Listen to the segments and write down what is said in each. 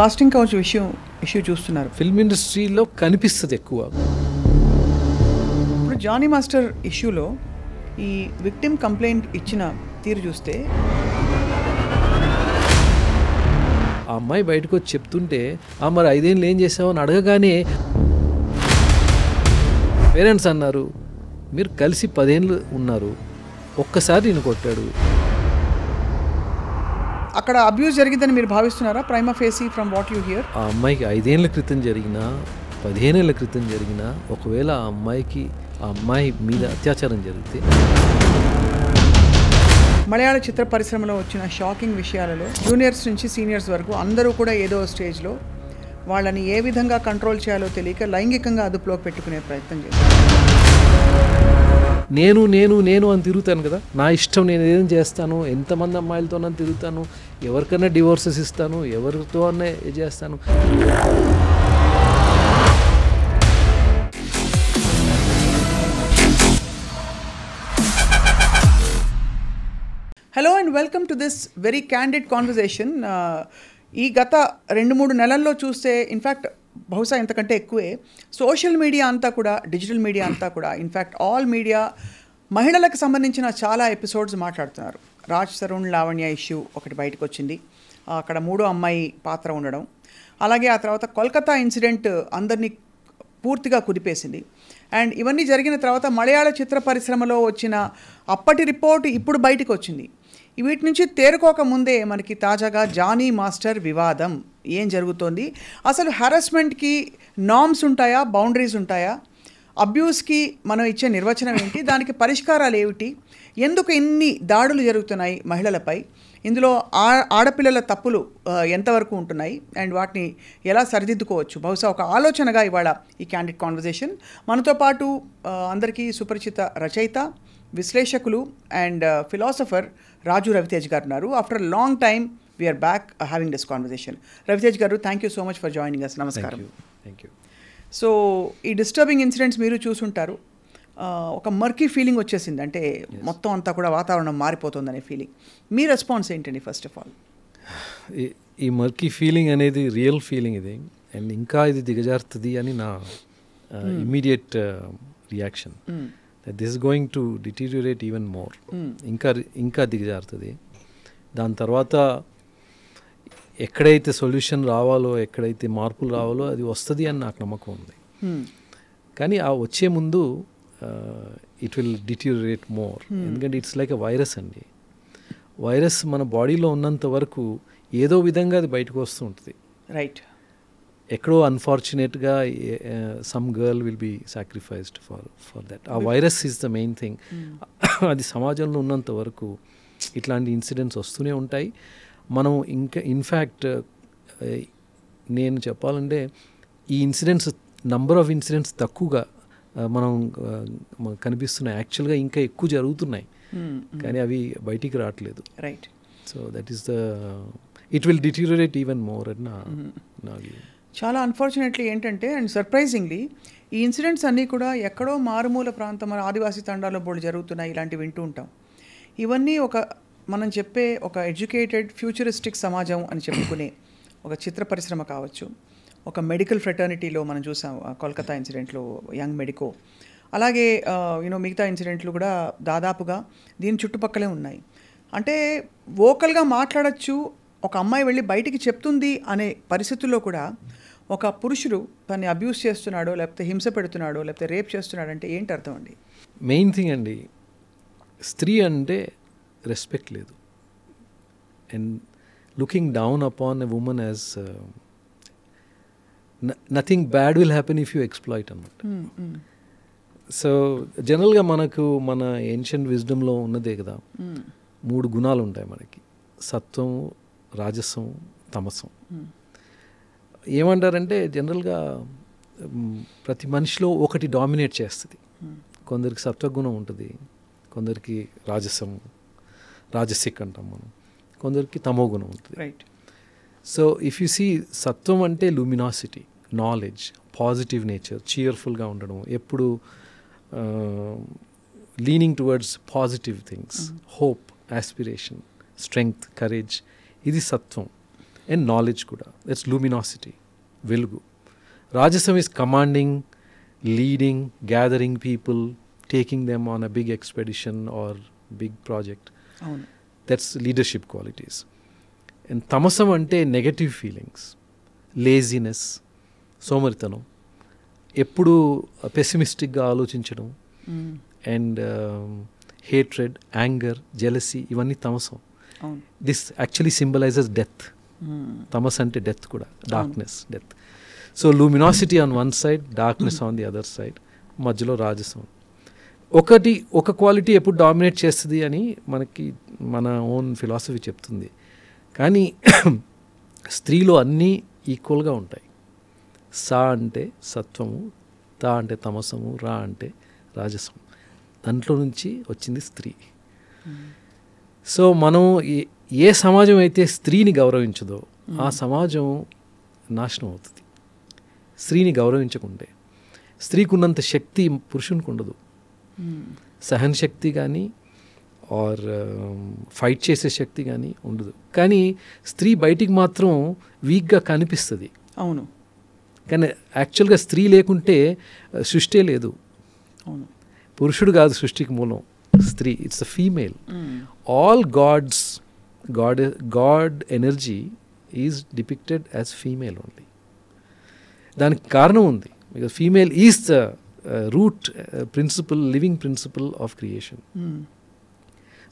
Casting couch విషయం issue చూస్తున్నారు film ఇండస్ట్రీలో కనిపిస్తుంది ఎక్కువ ఇప్పుడు జానీ మాస్టర్ ఇష్యూలో ఈ విక్టిమ్ కంప్లైంట్ ఇచ్చిన తీరు చూస్తే ఆ అమ్మాయి బయటకు వచ్చి చెప్తుంటే ఆ మరి ఐదేళ్ళు ఏం చేసావు అని అడగగానే పేరెంట్స్ అన్నారు మీరు కలిసి పదేళ్ళు ఉన్నారు ఒక్కసారి నేను కొట్టాడు అక్కడ అబ్యూస్ జరిగిందని మీరు భావిస్తున్నారా prima facie from what you hear ఆ అమ్మాయికి ఐదేళ్ల క్రితం జరిగిన పదిహేనేళ్ల క్రితం జరిగిన ఒకవేళ ఆ అమ్మాయికి ఆ అమ్మాయి మీద అత్యాచారం జరిగితే మలయాళ చిత్ర పరిశ్రమలో వచ్చిన షాకింగ్ విషయాలలో జూనియర్స్ నుంచి సీనియర్స్ వరకు అందరూ కూడా ఏదో స్టేజ్లో వాళ్ళని ఏ విధంగా కంట్రోల్ చేయాలో తెలియక లైంగికంగా అదుపులోకి పెట్టుకునే ప్రయత్నం చేశారు నేను నేను నేను అని తిరుగుతాను కదా నా ఇష్టం నేను ఏం చేస్తాను ఎంతమంది అమ్మాయిలతోనని తిరుగుతాను ఎవరికైనా డివోర్సెస్ ఇస్తాను ఎవరితో అన్నా చేస్తాను hello and welcome to this very candid conversation ఈ గత రెండు మూడు నెలల్లో చూస్తే ఇన్ఫ్యాక్ట్ బహుశా ఇంతకంటే ఎక్కువే సోషల్ మీడియా అంతా కూడా డిజిటల్ మీడియా అంతా కూడా ఇన్ఫ్యాక్ట్ ఆల్ మీడియా మహిళలకు సంబంధించిన చాలా ఎపిసోడ్స్ మాట్లాడుతున్నారు రాజ్ తరుణ్ లావణ్య ఇష్యూ ఒకటి బయటకు వచ్చింది అక్కడ మూడో అమ్మాయి పాత్ర ఉండడం అలాగే ఆ తర్వాత కోల్కతా ఇన్సిడెంట్ అందరినీ పూర్తిగా కుదిపేసింది అండ్ ఇవన్నీ జరిగిన తర్వాత మలయాళ చిత్ర పరిశ్రమలో వచ్చిన అప్పటి రిపోర్ట్ ఇప్పుడు బయటకు వచ్చింది వీటి నుంచి తేరుకోక ముందే మనకి తాజాగా జానీ మాస్టర్ వివాదం ఏం జరుగుతోంది అసలు హెరస్మెంట్కి నామ్స్ ఉంటాయా బౌండరీస్ ఉంటాయా అబ్యూస్కి మనం ఇచ్చే నిర్వచనం ఏంటి దానికి పరిష్కారాలు ఏమిటి ఎందుకు ఇన్ని దాడులు జరుగుతున్నాయి మహిళలపై ఇందులో ఆ ఆడపిల్లల తప్పులు ఎంతవరకు ఉంటున్నాయి అండ్ వాటిని ఎలా సరిదిద్దుకోవచ్చు బహుశా ఒక ఆలోచనగా ఇవాళ ఈ క్యాండిడ్ కాన్వర్జేషన్ మనతో పాటు అందరికీ సుపరిచిత రచయిత విశ్లేషకులు అండ్ ఫిలాసఫర్ రాజు రవితేజ్ గారు ఉన్నారు after long time we're back having this conversation Ravitej గారు thank you so much for joining us నమస్కారం థ్యాంక్ యూ సో ఈ డిస్టర్బింగ్ ఇన్సిడెంట్స్ మీరు చూసుంటారు uh, ఒక మర్కీ ఫీలింగ్ వచ్చేసింది అంటే మొత్తం అంతా కూడా వాతావరణం మారిపోతుందనే ఫీలింగ్ మీ రెస్పాన్స్ ఏంటండి ఫస్ట్ ఆఫ్ ఆల్ ఈ మర్కీ ఫీలింగ్ అనేది రియల్ ఫీలింగ్ ఇది అండ్ ఇంకా ఇది దిగజారుతుంది అని నా immediate uh, reaction hmm. This going to deteriorate even more ఇంకా ఇంకా దిగజారుతుంది దాని తర్వాత ఎక్కడైతే సొల్యూషన్ రావాలో ఎక్కడైతే మార్పులు రావాలో అది వస్తుంది అని నాకు నమ్మకం ఉంది hmm. కానీ ఆ వచ్చే ముందు ఇట్ విల్ డిటీరియరేట్ మోర్ ఎందుకంటే ఇట్స్ లైక్ ఎ వైరస్ అండి వైరస్ మన బాడీలో ఉన్నంత వరకు ఏదో విధంగా అది బయటకు వస్తూ ఉంటుంది రైట్ ఎక్కడో అన్ఫార్చునేట్గా some girl will be sacrificed for for that ఆ virus is the main thing అది సమాజంలో ఉన్నంత వరకు ఇట్లాంటి ఇన్సిడెంట్స్ వస్తూనే ఉంటాయి మనం ఇంకా ఇన్ఫ్యాక్ట్ నేను చెప్పాలంటే ఈ ఇన్సిడెంట్స్ నంబర్ ఆఫ్ ఇన్సిడెంట్స్ తక్కువగా మనం కనిపిస్తున్నాయి యాక్చువల్గా ఇంకా ఎక్కువ జరుగుతున్నాయి hmm, hmm. కానీ అవి బయటికి రావట్లేదు right so that is the it will deteriorate even more and నా నా చాలా అన్ఫార్చునేట్లీ ఏంటంటే అండ్ సర్ప్రైజింగ్లీ ఈ ఇన్సిడెంట్స్ అన్నీ కూడా ఎక్కడో మారుమూల ప్రాంతం మన ఆదివాసీ తండాల్లో బోళ్ళు జరుగుతున్నాయి ఇలాంటివి వింటూ ఉంటాం ఇవన్నీ ఒక మనం చెప్పే ఒక ఎడ్యుకేటెడ్ ఫ్యూచరిస్టిక్ సమాజం అని చెప్పుకునే ఒక చిత్ర పరిశ్రమ కావచ్చు ఒక మెడికల్ ఫ్రెటర్నిటీలో మనం చూసాం కోల్కతా ఇన్సిడెంట్లో యంగ్ మెడికో అలాగే యూనో మిగతా ఇన్సిడెంట్లు కూడా దాదాపుగా దీని చుట్టుపక్కలే ఉన్నాయి అంటే వోకల్గా మాట్లాడచ్చు ఒక అమ్మాయి వెళ్ళి బయటికి చెప్తుంది అనే పరిస్థితుల్లో కూడా ఒక పురుషుడు తన్ని అబ్యూస్ చేస్తున్నాడో లేకపోతే హింస పెడుతున్నాడో లేకపోతే రేప్ చేస్తున్నాడు అంటే ఏంటి అర్థం అండి మెయిన్ థింగ్ అండి స్త్రీ అంటే రెస్పెక్ట్ లేదు and looking down upon a women as nothing bad will happen if you exploit అనమాట సో జనరల్గా మనకు మన ఏన్షియంట్ విజ్డమ్లో ఉన్నదే కదా మూడు గుణాలు ఉంటాయి మనకి సత్వం రాజసం తమసం ఏమంటారంటే జనరల్గా ప్రతి మనిషిలో ఒకటి డామినేట్ చేస్తుంది కొందరికి సత్వగుణం ఉంటుంది కొందరికి రాజసం రాజసిక్ అంటాం మనం కొందరికి తమో గుణం ఉంటుంది right so if you see సత్వం అంటే లూమినాసిటీ నాలెడ్జ్ పాజిటివ్ నేచర్ చీయర్ఫుల్గా ఉండడం ఎప్పుడు leaning towards positive things hope aspiration strength courage ఇది సత్వం అండ్ నాలెడ్జ్ కూడా ఇట్స్ లూమినాసిటీ వెలుగు రాజసం is commanding leading gathering people taking them on a big expedition or big project that's leadership qualities and తమసం అంటే నెగటివ్ ఫీలింగ్స్ లేజినెస్ సోమరితనం ఎప్పుడు పెసిమిస్టిక్గా ఆలోచించడం అండ్ హేట్రెడ్ యాంగర్ జెలసీ ఇవన్నీ తమసం దిస్ యాక్చువల్లీ సింబలైజెస్ డెత్ తమస్ అంటే డెత్ కూడా darkness death so luminosity on one side darkness on the other side మధ్యలో రాజసం ఒకటి ఒక క్వాలిటీ ఎప్పుడు డామినేట్ చేస్తుంది అని మనకి మన ఓన్ ఫిలాసఫీ చెప్తుంది కానీ స్త్రీలో అన్నీ ఈక్వల్గా ఉంటాయి సా అంటే సత్వము తా అంటే తమసము రా అంటే రాజసం దాంట్లో నుంచి వచ్చింది స్త్రీ hmm. సో మనం ఏ సమాజం అయితే స్త్రీని గౌరవించదో ఆ సమాజం నాశనం అవుతుంది స్త్రీని గౌరవించకుంటే స్త్రీకున్నంత ఉన్నంత శక్తి పురుషునికి ఉండదు సహన శక్తి కానీ ఆర్ ఫైట్ చేసే శక్తి కానీ ఉండదు కానీ స్త్రీ బయటికి మాత్రం వీక్గా కనిపిస్తుంది అవును కానీ యాక్చువల్గా స్త్రీ లేకుంటే సృష్టి లేదు అవును పురుషుడు కాదు సృష్టికి మూలం స్త్రీ it's a female all gods god god energy is depicted as female only దానికి కారణం ఉంది because female is the root principle living principle of creation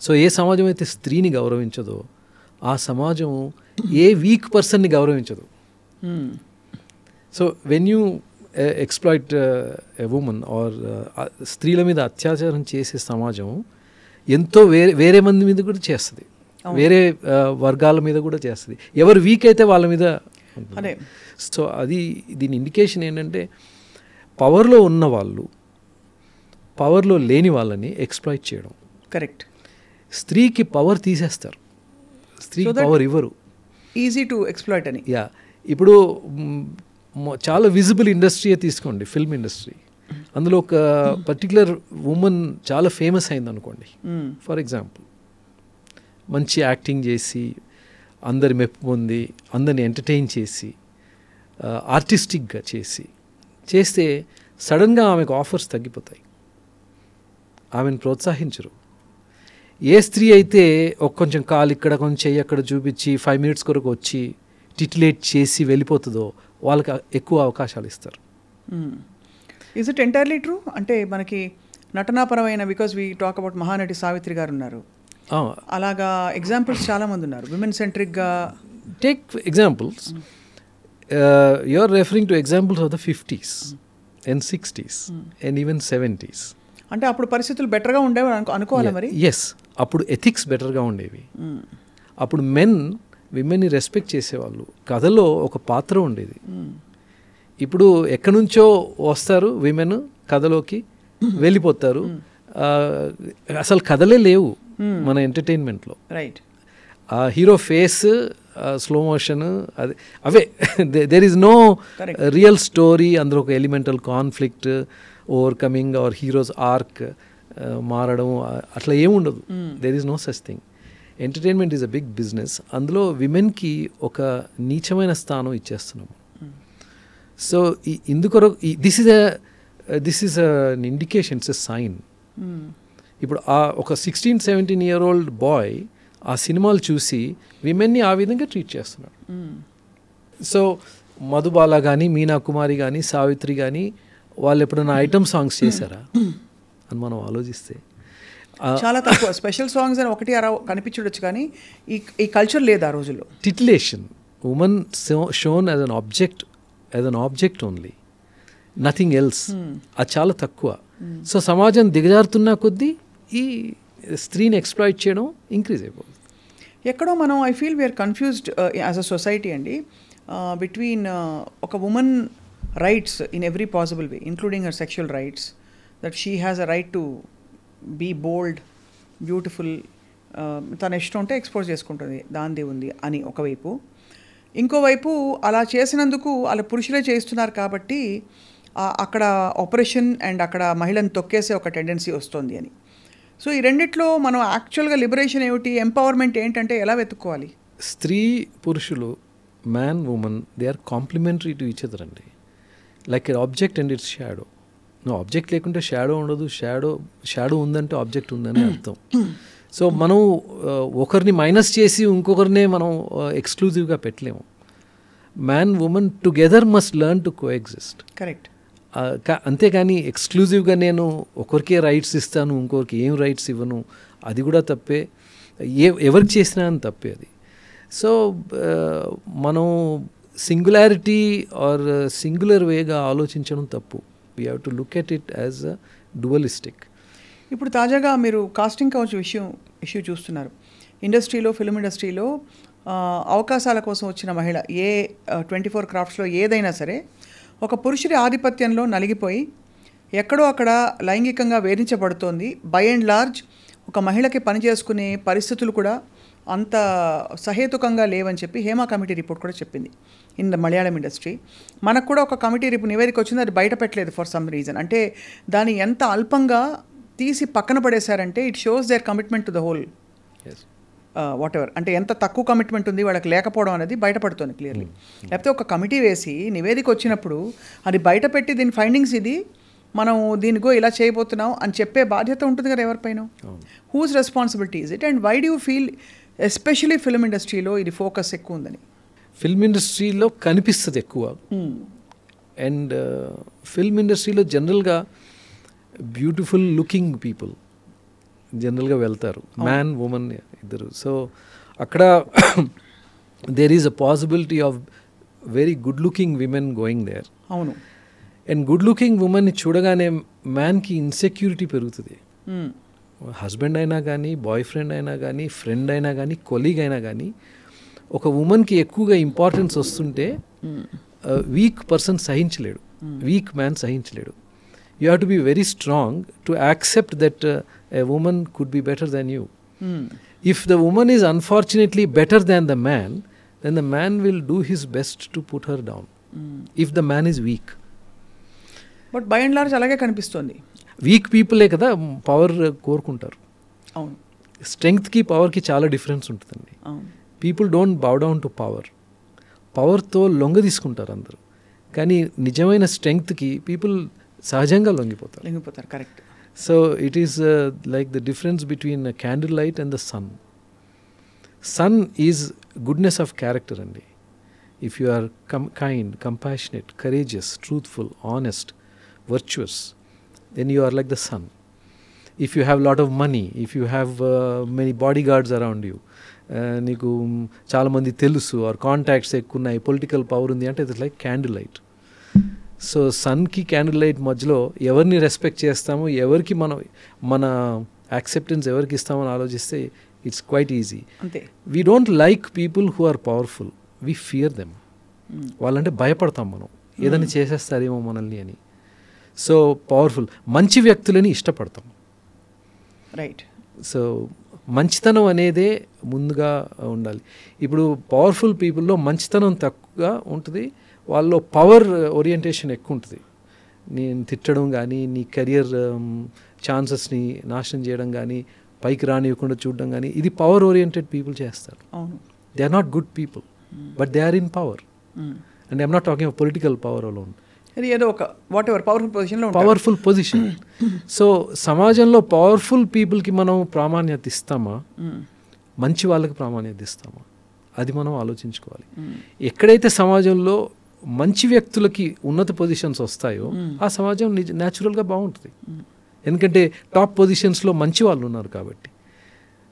so ఏ సమాజం అయితే స్త్రీని గౌరవించదో ఆ సమాజం ఏ వీక్ పర్సన్ని గౌరవించదు so when you exploit women or స్త్రీల మీద అత్యాచారం చేసే సమాజం ఎంతో వేరే వేరే మంది మీద కూడా చేస్తుంది వేరే వర్గాల మీద కూడా చేస్తుంది ఎవరు వీక్ అయితే వాళ్ళ మీద సో అది దీని ఇండికేషన్ ఏంటంటే పవర్లో ఉన్న వాళ్ళు పవర్లో లేని వాళ్ళని ఎక్స్ప్లాయిట్ చేయడం కరెక్ట్ స్త్రీకి పవర్ తీసేస్తారు స్త్రీకి పవర్ ఇవ్వరు ఈజీ టు ఎక్స్ప్లాయిట్ అని యా ఇప్పుడు చాలా విజిబుల్ ఇండస్ట్రీయే తీసుకోండి ఫిల్మ్ ఇండస్ట్రీ అందులో ఒక పర్టికులర్ ఉమెన్ చాలా ఫేమస్ అయింది అనుకోండి ఫర్ ఎగ్జాంపుల్ మంచి యాక్టింగ్ చేసి అందరి మెప్పు పొంది అందరిని ఎంటర్టైన్ చేసి ఆర్టిస్టిక్గా చేసి చేస్తే సడన్గా ఆమెకు ఆఫర్స్ తగ్గిపోతాయి ఆమెను ప్రోత్సహించరు ఏ స్త్రీ అయితే ఒక కొంచెం కాలు ఇక్కడ కొంచెం చెయ్యి అక్కడ చూపించి ఫైవ్ మినిట్స్ కొరకు వచ్చి టిటిలేట్ చేసి వెళ్ళిపోతుందో వాళ్ళకి ఎక్కువ అవకాశాలు ఇస్తారు ఇస్ ఇట్ ఎంటైర్లీ ట్రూ అంటే మనకి నటనాపరమైన because we talk about Mahanati Savitri గారు ఉన్నారు అలాగా ఎగ్జాంపుల్స్ చాలామంది ఉన్నారు విమెన్ సెంట్రిక్గా take examples you are referring to examples of the fifties and sixties and even seventies అంటే అప్పుడు పరిస్థితులు బెటర్గా ఉండేవి అనుకోవాలి మరి ఎస్ అప్పుడు ఎథిక్స్ బెటర్గా ఉండేవి hmm. అప్పుడు మెన్ విమెన్ని రెస్పెక్ట్ చేసేవాళ్ళు కథలో ఒక పాత్ర ఉండేది hmm. ఇప్పుడు ఎక్కడి నుంచో వస్తారు విమెన్ కథలోకి hmm. వెళ్ళిపోతారు uh, అసలు కథలే లేవు Hmm. మన ఎంటర్టైన్మెంట్లో రైట్ ఆ హీరో ఫేస్ స్లో మోషన్ అది అవే there is no real story అందులో ఒక elemental conflict overcoming our heroes arc మారడం అట్లా ఏముండదు there is no such thing entertainment is a big business అందులో విమెన్కి ఒక నీచమైన స్థానం ఇచ్చేస్తున్నాము సో hmm. ఇందుకొరకు this is a this is an indication it's a sign ఇప్పుడు ఆ ఒక sixteen seventeen year old boy ఆ సినిమాలు చూసి విమెన్ని ఆ విధంగా ట్రీట్ చేస్తున్నాడు సో మధుబాల కానీ మీనా కుమారి కానీ సావిత్రి కానీ వాళ్ళు ఎప్పుడైనా ఐటమ్ సాంగ్స్ చేశారా అని మనం ఆలోచిస్తే చాలా తక్కువ స్పెషల్ సాంగ్స్ అని ఒకటి అరా కనిపించడొచ్చు కానీ ఈ ఈ కల్చర్ లేదు ఆ రోజుల్లో titillation women shown as an object as an object only nothing else అది చాలా తక్కువ సో సమాజం దిగజారుతున్న కొద్దీ ఈ స్త్రీని ఎక్స్ప్లాయిట్ చేయడం ఇంక్రీజ్ అయిపోతుంది ఎక్కడో మనం I feel we're confused as a society అండి బిట్వీన్ uh, uh, ఒక women rights in every possible way including her sexual rights that she has a right to be bold beautiful తన ఇష్టం ఉంటే expose చేసుకుంటుంది దాని ఉంది అని ఒకవైపు ఇంకోవైపు అలా చేసినందుకు అలా పురుషులే చేస్తున్నారు కాబట్టి అక్కడ ఆపరేషన్ అండ్ అక్కడ మహిళను తొక్కేసే ఒక టెండెన్సీ వస్తుంది అని సో ఈ రెండిట్లో మనం యాక్చువల్గా లిబరేషన్ ఏమిటి ఎంపవర్మెంట్ ఏంటంటే ఎలా వెతుక్కోవాలి స్త్రీ పురుషులు man women they are complementary to each other అండి like object and it's shadow నువ్వు ఆబ్జెక్ట్ లేకుంటే షాడో ఉండదు షాడో షాడో ఉందంటే ఆబ్జెక్ట్ ఉందని అర్థం సో మనం uh, ఒకరిని మైనస్ చేసి ఇంకొకరినే మనం ఎక్స్క్లూజివ్గా uh, పెట్టలేము man women together must learn to coexist correct అంతేగాని ఎక్స్క్లూజివ్గా నేను ఒకరికే రైట్స్ ఇస్తాను ఇంకొకరికి ఏం రైట్స్ ఇవ్వను అది కూడా తప్పే ఏ ఎవరికి చేసినా అని తప్పే అది సో మనం సింగులారిటీ ఆర్ సింగులర్ వేగా ఆలోచించడం తప్పు we have to look at it as a dualistic ఇప్పుడు తాజాగా మీరు కాస్టింగ్ కౌచ్ విషయం ఇష్యూ చూస్తున్నారు ఇండస్ట్రీలో ఫిల్మ్ ఇండస్ట్రీలో అవకాశాల కోసం వచ్చిన మహిళ ఏ ట్వంటీ ఫోర్ క్రాఫ్ట్స్లో ఏదైనా సరే ఒక పురుషుడి ఆధిపత్యంలో నలిగిపోయి ఎక్కడో అక్కడ లైంగికంగా వేధించబడుతోంది బై అండ్ లార్జ్ ఒక మహిళకి పనిచేసుకునే పరిస్థితులు కూడా అంత సహేతుకంగా లేవని చెప్పి హేమా కమిటీ రిపోర్ట్ కూడా చెప్పింది ఇన్ ద మలయాళం ఇండస్ట్రీ మనకు కూడా ఒక కమిటీ రిపోర్ట్ నివేదిక వచ్చింది అది బయట పెట్టలేదు ఫర్ సమ్ రీజన్ అంటే దాన్ని ఎంత అల్పంగా తీసి పక్కన పడేశారంటే it shows their commitment to the whole whatever అంటే ఎంత తక్కువ కమిట్మెంట్ ఉంది వాళ్ళకి లేకపోవడం అనేది బయటపడుతుంది క్లియర్లీ లేకపోతే ఒక కమిటీ వేసి నివేదిక వచ్చినప్పుడు అది బయటపెట్టి దీని ఫైండింగ్స్ ఇది మనం దీనికో ఇలా చేయబోతున్నాం అని చెప్పే బాధ్యత ఉంటుంది కదా ఎవరిపైన whose responsibility is it and why do feel especially film ఇండస్ట్రీలో ఇది ఫోకస్ ఎక్కువ ఉందని ఫిల్మ్ ఇండస్ట్రీలో కనిపిస్తుంది ఎక్కువ అండ్ ఫిల్మ్ ఇండస్ట్రీలో జనరల్గా బ్యూటిఫుల్ లుకింగ్ పీపుల్ జనరల్గా వెళ్తారు మ్యాన్ ఉమెన్ ఇద్దరు సో అక్కడ there is a possibility of very good looking women going there అవును అండ్ గుడ్ లుకింగ్ ఉమెన్ని చూడగానే మ్యాన్కి ఇన్సెక్యూరిటీ పెరుగుతుంది హస్బెండ్ అయినా కానీ బాయ్ ఫ్రెండ్ అయినా కానీ ఫ్రెండ్ అయినా కానీ కొలీగ్ అయినా కానీ ఒక ఉమెన్కి ఎక్కువగా ఇంపార్టెన్స్ వస్తుంటే వీక్ hmm. పర్సన్ సహించలేడు వీక్ hmm. మ్యాన్ సహించలేడు you have to be very strong to accept that a woman could be better than you if the woman is unfortunately better than the man then the man will do his best to put her down if the man is weak but by and large అలాగే కనిపిస్తుంది week పీపులే కదా power కోరుకుంటారు అవును స్ట్రెంగ్త్కి పవర్కి చాలా difference ఉంటుందండి people don't bow down to power పవర్తో లొంగ తీసుకుంటారు అందరూ కానీ నిజమైన స్ట్రెంగ్త్కి పీపుల్ సహజంగా లొంగిపోతారు లొంగిపోతారు correct So it is uh, like the difference between a candlelight and the sun. Sun is goodness of character only. If you are com kind, compassionate, courageous, truthful, honest, virtuous, then you are like the sun. If you have a lot of money, if you have uh, many bodyguards around you, నీకు చాలామంది తెలుసు are contacts ఎక్కువ ఉన్నాయి political power ఉంది అంటే it's like candle light so సన్కి candle light మధ్యలో ఎవరిని రెస్పెక్ట్ చేస్తాము ఎవరికి మనం మన యాక్సెప్టెన్స్ ఎవరికి ఇస్తామని ఆలోచిస్తే it's quite easy we don't like people who are powerful we fear them వాళ్ళంటే భయపడతాం మనం hmm. ఏదైనా చేసేస్తారేమో మనల్ని అని సో పవర్ఫుల్ మంచి వ్యక్తులని ఇష్టపడతాం రైట్ సో మంచితనం అనేదే ముందుగా ఉండాలి ఇప్పుడు పవర్ఫుల్ పీపుల్లో మంచితనం తక్కువగా ఉంటుంది వాళ్ళు పవర్ ఓరియంటేషన్ ఎక్కువ ఉంటుంది నేను తిట్టడం కానీ నీ కెరియర్ ఛాన్సెస్ని um, నాశనం చేయడం కానీ పైకి రానివ్వకుండా చూడడం కానీ ఇది పవర్ ఓరియంటెడ్ పీపుల్ చేస్తారు they are not good people but they are in power and I'm not talking political power alone ఏదో ఒక వాట్ ఎవర్ పవర్ఫుల్ పొజిషన్లో పవర్ఫుల్ పొజిషన్ సో సమాజంలో పవర్ఫుల్ పీపుల్కి మనం ప్రామాణ్యత ఇస్తామా hmm. మంచి వాళ్ళకి ప్రామాణ్యత ఇస్తామా అది మనం ఆలోచించుకోవాలి hmm. ఎక్కడైతే సమాజంలో మంచి వ్యక్తులకి ఉన్నత పొజిషన్స్ వస్తాయో ఆ సమాజం నిజ న్యాచురల్గా బాగుంటుంది ఎందుకంటే టాప్ పొజిషన్స్లో మంచి వాళ్ళు ఉన్నారు కాబట్టి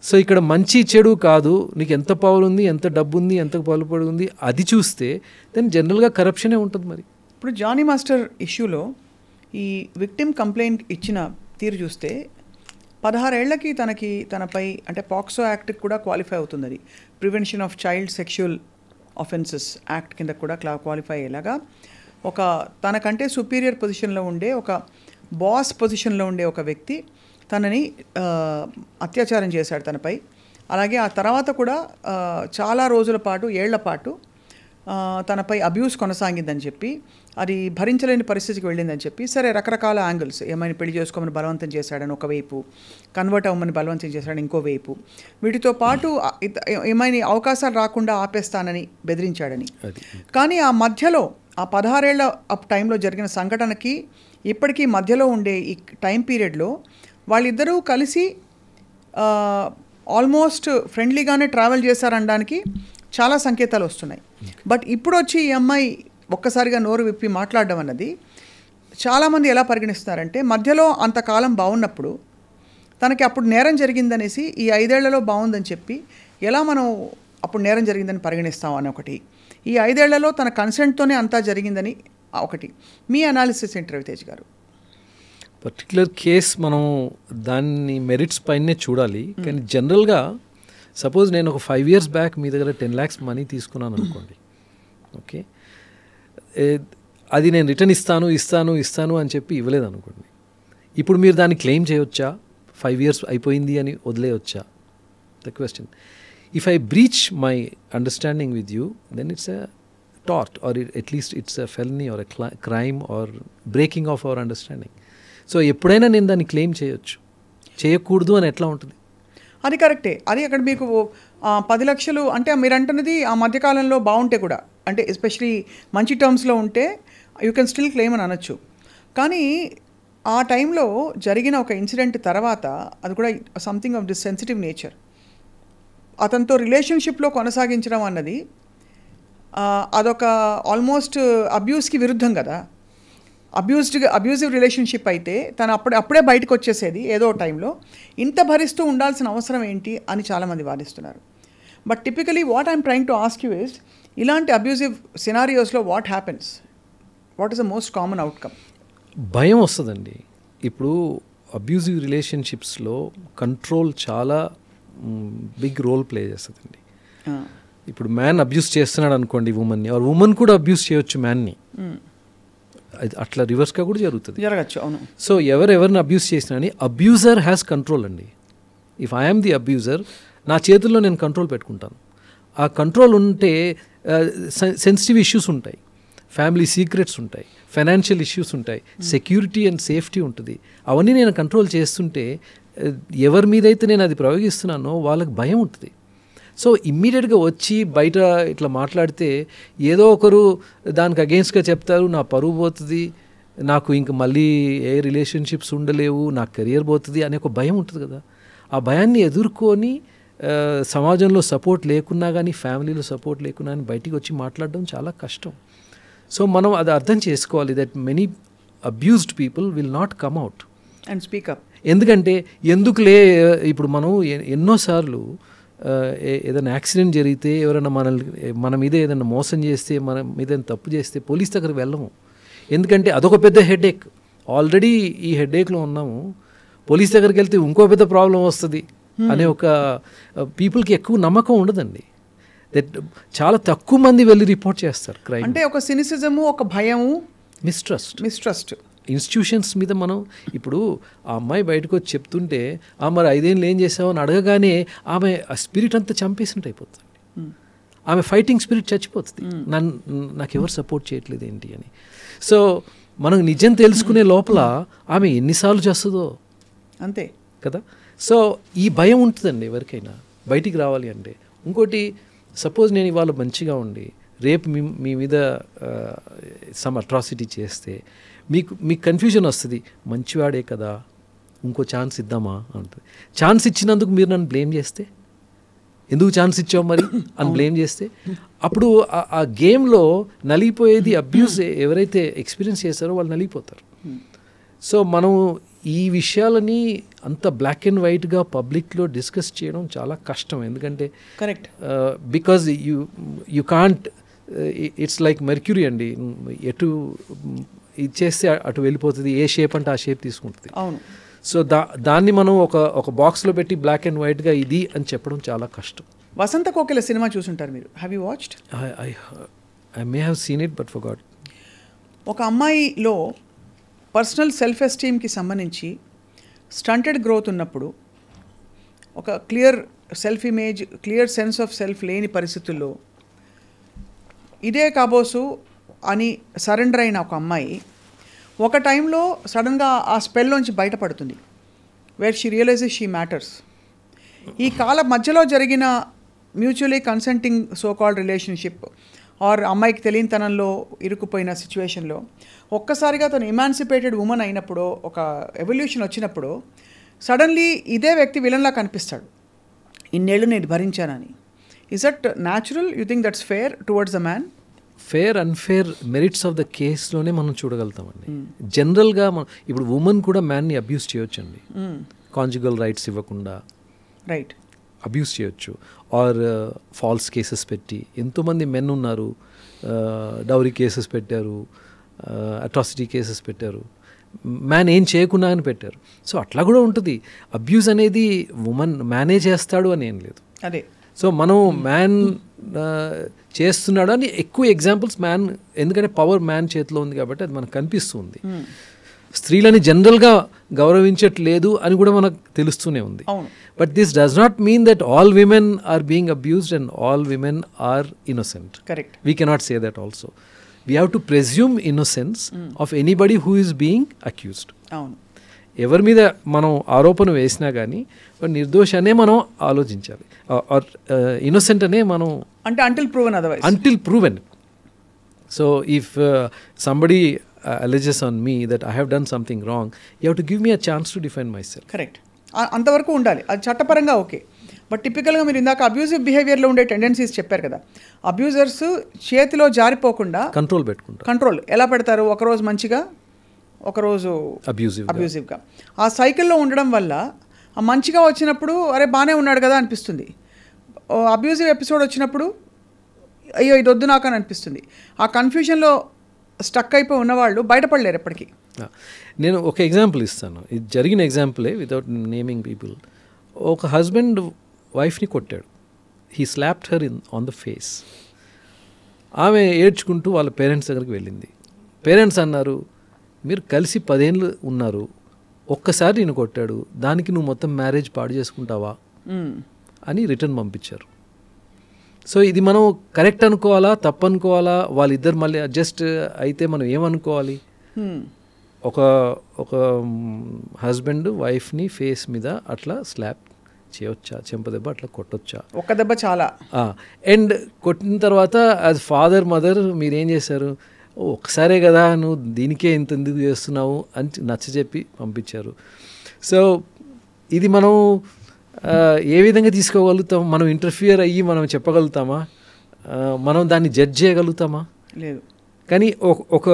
సో ఇక్కడ మంచి చెడు కాదు నీకు ఎంత పవర్ ఉంది ఎంత డబ్బు ఉంది ఎంత పాలుపడి ఉంది అది చూస్తే దెన్ జనరల్గా కరప్షనే ఉంటుంది మరి ఇప్పుడు జానీ మాస్టర్ ఇష్యూలో ఈ విక్టిమ్ కంప్లైంట్ ఇచ్చిన తీరు చూస్తే పదహారేళ్లకి తనకి తనపై అంటే పాక్సో యాక్ట్కి కూడా క్వాలిఫై అవుతుంది అది prevention of child sexual offences act కింద కూడా క్లా క్వాలిఫై అయ్యేలాగా ఒక తనకంటే సుపీరియర్ పొజిషన్లో ఉండే ఒక బాస్ పొజిషన్లో ఉండే ఒక వ్యక్తి తనని అత్యాచారం చేశాడు తనపై అలాగే ఆ తర్వాత కూడా చాలా రోజుల పాటు ఏళ్ల పాటు తనపై అబ్యూస్ కొనసాగిందని చెప్పి అది భరించలేని పరిస్థితికి వెళ్ళిందని చెప్పి సరే రకరకాల యాంగిల్స్ ఏమైనా పెళ్లి చేసుకోమని బలవంతం చేశాడని ఒకవైపు కన్వర్ట్ అవ్వమని బలవంతం చేశాడని ఇంకోవైపు వీటితో పాటు ఏమైనా అవకాశాలు రాకుండా ఆపేస్తానని బెదిరించాడని కానీ ఆ మధ్యలో ఆ పదహారేళ్ల టైంలో జరిగిన సంఘటనకి ఇప్పటికీ మధ్యలో ఉండే ఈ టైం పీరియడ్లో వాళ్ళిద్దరూ కలిసి ఆల్మోస్ట్ ఫ్రెండ్లీగానే ట్రావెల్ చేశారనడానికి చాలా సంకేతాలు వస్తున్నాయి బట్ ఇప్పుడు వచ్చి ఈ అమ్మాయి ఒక్కసారిగా నోరు విప్పి మాట్లాడడం అన్నది చాలామంది ఎలా పరిగణిస్తున్నారంటే మధ్యలో అంతకాలం బాగున్నప్పుడు తనకి అప్పుడు నేరం జరిగిందనేసి ఈ ఐదేళ్లలో బాగుందని చెప్పి ఎలా మనం అప్పుడు నేరం జరిగిందని పరిగణిస్తాం అని ఒకటి ఈ ఐదేళ్లలో తన కన్సెంట్తోనే అంతా జరిగిందని ఒకటి మీ అనాలిసిస్ ఏంటి రవితేజ్ గారు పర్టికులర్ కేస్ మనం దాన్ని మెరిట్స్ పైనే చూడాలి కానీ జనరల్గా సపోజ్ నేను ఒక ఫైవ్ ఇయర్స్ బ్యాక్ మీ దగ్గర టెన్ ల్యాక్స్ మనీ తీసుకున్నాను అనుకోండి ఓకే అది నేను రిటర్న్ ఇస్తాను ఇస్తాను ఇస్తాను అని చెప్పి ఇవ్వలేదు అనుకోండి ఇప్పుడు మీరు దాన్ని క్లెయిమ్ చేయొచ్చా ఫైవ్ ఇయర్స్ అయిపోయింది అని వదిలేయొచ్చా the question if I breach my understanding with you then it's a tort or at least it's a felony or felony crime or breaking of breaking understanding so ఎప్పుడైనా నేను దాన్ని క్లెయిమ్ చేయొచ్చు చేయకూడదు అని ఎట్లా ఉంటుంది అది కరెక్టే అది అక్కడ మీకు పది లక్షలు అంటే మీరు అంటున్నది ఆ మధ్యకాలంలో బాగుంటే కూడా అంటే ఎస్పెషలీ మంచి టర్మ్స్లో ఉంటే యూ కెన్ స్టిల్ క్లెయిమ్ అని అనొచ్చు కానీ ఆ టైంలో జరిగిన ఒక ఇన్సిడెంట్ తర్వాత అది కూడా something of the sensitive nature అతనితో రిలేషన్షిప్లో కొనసాగించడం అన్నది అదొక ఆల్మోస్ట్ అబ్యూస్కి విరుద్ధం కదా అబ్యూజ్డ్ అబ్యూజివ్ రిలేషన్షిప్ అయితే తను అప్పుడు అప్పుడే బయటకు వచ్చేసేది ఏదో టైంలో ఇంత భరిస్తూ ఉండాల్సిన అవసరం ఏంటి అని చాలామంది వాదిస్తున్నారు but typically what I'm trying to ask you is ఇలాంటి అబ్యూజివ్ సినారియోస్లో what happens what is the most common outcome భయం వస్తుందండి ఇప్పుడు అబ్యూజివ్ రిలేషన్షిప్స్లో కంట్రోల్ చాలా బిగ్ రోల్ ప్లే చేస్తుందండి ఇప్పుడు మ్యాన్ అబ్యూస్ చేస్తున్నాడు అనుకోండి ఉమెన్ని ఆర్ ఉమెన్ కూడా అబ్యూస్ చేయొచ్చు మ్యాన్ని అట్లా రివర్స్గా కూడా జరుగుతుంది జరగచ్చు అవును సో ఎవరెవరిని అబ్యూస్ చేసినా అని అబ్యూజర్ హ్యాస్ కంట్రోల్ అండి ఇఫ్ ఐఎమ్ ది అబ్యూజర్ నా చేతుల్లో నేను కంట్రోల్ పెట్టుకుంటాను ఆ కంట్రోల్ ఉంటే సెన్సిటివ్ ఇష్యూస్ ఉంటాయి ఫ్యామిలీ సీక్రెట్స్ ఉంటాయి ఫైనాన్షియల్ ఇష్యూస్ ఉంటాయి సెక్యూరిటీ అండ్ సేఫ్టీ ఉంటుంది అవన్నీ నేను కంట్రోల్ చేస్తుంటే ఎవరి మీదైతే నేను అది ప్రయోగిస్తున్నానో వాళ్ళకి భయం ఉంటుంది సో ఇమ్మీడియట్గా వచ్చి బయట ఇట్లా మాట్లాడితే ఏదో ఒకరు దానికి అగెన్స్ట్గా చెప్తారు నా పరువు పోతుంది నాకు ఇంక మళ్ళీ ఏ రిలేషన్షిప్స్ ఉండలేవు నా కెరియర్ పోతుంది అనే ఒక భయం ఉంటుంది కదా ఆ భయాన్ని ఎదుర్కొని సమాజంలో సపోర్ట్ లేకున్నా కానీ ఫ్యామిలీలో సపోర్ట్ లేకున్నా కానీ బయటికి వచ్చి మాట్లాడడం చాలా కష్టం సో మనం అది అర్థం చేసుకోవాలి that many abused people will not come out and speak up ఎందుకంటే ఎందుకులే ఇప్పుడు మనం ఎన్నోసార్లు ఏదైనా యాక్సిడెంట్ జరిగితే ఎవరైనా మనల్ని మన మీద ఏదైనా మోసం చేస్తే మన మీద ఏదైనా తప్పు చేస్తే పోలీస్ దగ్గర వెళ్ళము ఎందుకంటే అదొక పెద్ద హెడేక్ ఆల్రెడీ ఈ హెడేక్లో ఉన్నాము పోలీస్ దగ్గరికి వెళ్తే ఇంకో పెద్ద ప్రాబ్లం వస్తుంది అనే ఒక పీపుల్కి ఎక్కువ నమ్మకం ఉండదండి దట్ చాలా తక్కువ మంది వెళ్ళి రిపోర్ట్ చేస్తారు క్రైమ్ అంటే ఒక సినిసిజము ఒక భయము మిస్ట్రస్ట్ మిస్ట్రస్ట్ ఇన్స్టిట్యూషన్స్ మీద మనం ఇప్పుడు ఆ అమ్మాయి బయటకు వచ్చి చెప్తుంటే ఆ మరి ఐదేళ్ళు ఏం చేసావు అని అడగగానే ఆమె ఆ స్పిరిట్ అంతా చంపేసినట్టు అయిపోతుంది ఆమె ఫైటింగ్ స్పిరిట్ చచ్చిపోతుంది నన్ను నాకు ఎవరు సపోర్ట్ చేయట్లేదు ఏంటి అని సో మనం నిజం తెలుసుకునే లోపల ఆమె ఎన్నిసార్లు చేస్తుందో అంతే కదా సో ఈ భయం ఉంటుందండి ఎవరికైనా బయటికి రావాలి అంటే ఇంకోటి సపోజ్ నేను ఇవాళ మంచిగా ఉండి రేపు మీ మీ మీద సమ్ అట్రాసిటీ చేస్తే మీకు మీకు కన్ఫ్యూజన్ వస్తుంది మంచివాడే కదా ఇంకో ఛాన్స్ ఇద్దామా అంటుంది ఛాన్స్ ఇచ్చినందుకు మీరు నన్ను బ్లేమ్ చేస్తే ఎందుకు ఛాన్స్ ఇచ్చావు మరి అని బ్లేమ్ చేస్తే అప్పుడు ఆ గేమ్లో నలిగిపోయేది అబ్యూస్ ఎవరైతే ఎక్స్పీరియన్స్ చేస్తారో వాళ్ళు నలిగిపోతారు సో మనం ఈ విషయాలని అంత బ్లాక్ అండ్ వైట్గా పబ్లిక్లో డిస్కస్ చేయడం చాలా కష్టం ఎందుకంటే correct because you you can't it's like mercury అండి ఎటు ఇచ్చేస్తే అటు వెళ్ళిపోతుంది ఏ షేప్ అంటే ఆ షేప్ తీసుకుంటుంది అవును సో దా దాన్ని మనం ఒక ఒక బాక్స్లో పెట్టి బ్లాక్ అండ్ వైట్గా ఇది అని చెప్పడం చాలా కష్టం వసంత కోకిల సినిమా చూసుంటారు మీరు have you watched I I may have seen it but for God ఒక అమ్మాయిలో పర్సనల్ సెల్ఫ్ ఎస్టీమ్కి సంబంధించి స్టంటెడ్ గ్రోత్ ఉన్నప్పుడు ఒక clear self image clear sense of self లేని పరిస్థితుల్లో ఇదే కాబోసు అని సరెండర్ అయిన ఒక అమ్మాయి ఒక టైంలో సడన్గా ఆ స్పెల్లోంచి బయటపడుతుంది where she realises she matters ఈ కాల మధ్యలో జరిగిన mutually consenting so called relationship or అమ్మాయికి తెలియనితనంలో ఇరుక్కుపోయిన సిచ్యువేషన్లో ఒక్కసారిగా తను ఇమాన్సిపేటెడ్ ఉమెన్ అయినప్పుడు ఒక ఎవల్యూషన్ వచ్చినప్పుడు సడన్లీ ఇదే వ్యక్తి విలన్లా కనిపిస్తాడు ఇన్నేళ్ళు నేను భరించానని is it natural you think that's fair towards a man fair unfair merits of the కేసులోనే మనం చూడగలుగుతామండి జనరల్గా మనం ఇప్పుడు ఉమెన్ కూడా మ్యాన్ని అబ్యూస్ చేయొచ్చండి కాన్జుగల్ hmm. రైట్స్ ఇవ్వకుండా రైట్ అబ్యూస్ చేయొచ్చు ఆర్ ఫాల్స్ కేసెస్ పెట్టి ఎంతోమంది మెన్ ఉన్నారు డౌరీ uh, కేసెస్ పెట్టారు అట్రాసిటీ uh, కేసెస్ పెట్టారు మ్యాన్ ఏం చేయకుండా అని పెట్టారు సో అట్లా కూడా ఉంటుంది అబ్యూస్ అనేది ఉమెన్ మేనేజ్ చేస్తాడు అని ఏం లేదు అదే సో మనం మ్యాన్ చేస్తున్నాడు అని ఎక్కువ ఎగ్జాంపుల్స్ మ్యాన్ ఎందుకంటే పవర్ మ్యాన్ చేతిలో ఉంది కాబట్టి అది మనకు కనిపిస్తుంది hmm. స్త్రీలని జనరల్గా గౌరవించట్లేదు అని కూడా మనకు తెలుస్తూనే ఉంది but this does not mean that all women are being abused and all women are innocent correct we cannot say that also we have to presume innocence of anybody who is being accused అవును ఎవరి మీద మనం ఆరోపణ వేసినా కానీ నిర్దోష అనే మనం ఆలోచించాలి ఆర్ ఇన్నోసెంట్ అనే మనం అంటే until proven otherwise until proven so if somebody alleges on me that I have done something wrong you have to give me a chance to define myself correct అంతవరకు ఉండాలి అది చట్టపరంగా okay but టిపికల్గా మీరు ఇందాక abusive బిహేవియర్లో ఉండే tendencies చెప్పారు కదా abusers చేతిలో జారిపోకుండా కంట్రోల్ పెట్టుకుంటారు కంట్రోల్ ఎలా పెడతారు ఒకరోజు మంచిగా ఒకరోజు అబ్యూజివ్ అబ్యూజివ్గా ఆ సైకిల్లో ఉండడం వల్ల మంచిగా వచ్చినప్పుడు అరే బాగానే ఉన్నాడు కదా అనిపిస్తుంది అబ్యూజివ్ ఎపిసోడ్ వచ్చినప్పుడు అయ్యో ఇది వద్దు నాకు అని అనిపిస్తుంది ఆ కన్ఫ్యూజన్లో స్టక్ అయిపోయి ఉన్నవాళ్ళు బయటపడలేరు ఎప్పటికీ నేను ఒక ఎగ్జాంపుల్ ఇస్తాను ఇది జరిగిన ఎగ్జాంపులే వితౌట్ నేమింగ్ పీపుల్ ఒక హస్బెండ్ వైఫ్ని కొట్టాడు he slapped her in on the face ఆమె ఏడ్చుకుంటూ వాళ్ళ పేరెంట్స్ దగ్గరికి వెళ్ళింది పేరెంట్స్ అన్నారు మీరు కలిసి పదేళ్ళు ఉన్నారు ఒక్కసారి నేను కొట్టాడు దానికి నువ్వు మొత్తం మ్యారేజ్ పాడు చేసుకుంటావా అని రిటర్న్ పంపించారు సో ఇది మనం కరెక్ట్ అనుకోవాలా తప్పనుకోవాలా వాళ్ళిద్దరు మళ్ళీ అడ్జస్ట్ అయితే మనం ఏమనుకోవాలి ఒక ఒక హస్బెండ్ వైఫ్ని ఫేస్ మీద అట్లా స్లాప్ చేయొచ్చా చెంపదెబ్బ అట్లా కొట్టొచ్చా ఒక దెబ్బ చాలా అండ్ కొట్టిన తర్వాత యాజ్ ఫాదర్ మదర్ మీరేం చేశారు ఓ ఒకసారే కదా నువ్వు దీనికే ఇంత ఎందుకు చేస్తున్నావు అని నచ్చజెప్పి పంపించారు సో ఇది మనం ఏ విధంగా తీసుకోగలుగుతాం మనం ఇంటర్ఫియర్ అయ్యి మనం చెప్పగలుగుతామా మనం దాన్ని జడ్జ్ చేయగలుగుతామా లేదు కానీ ఒక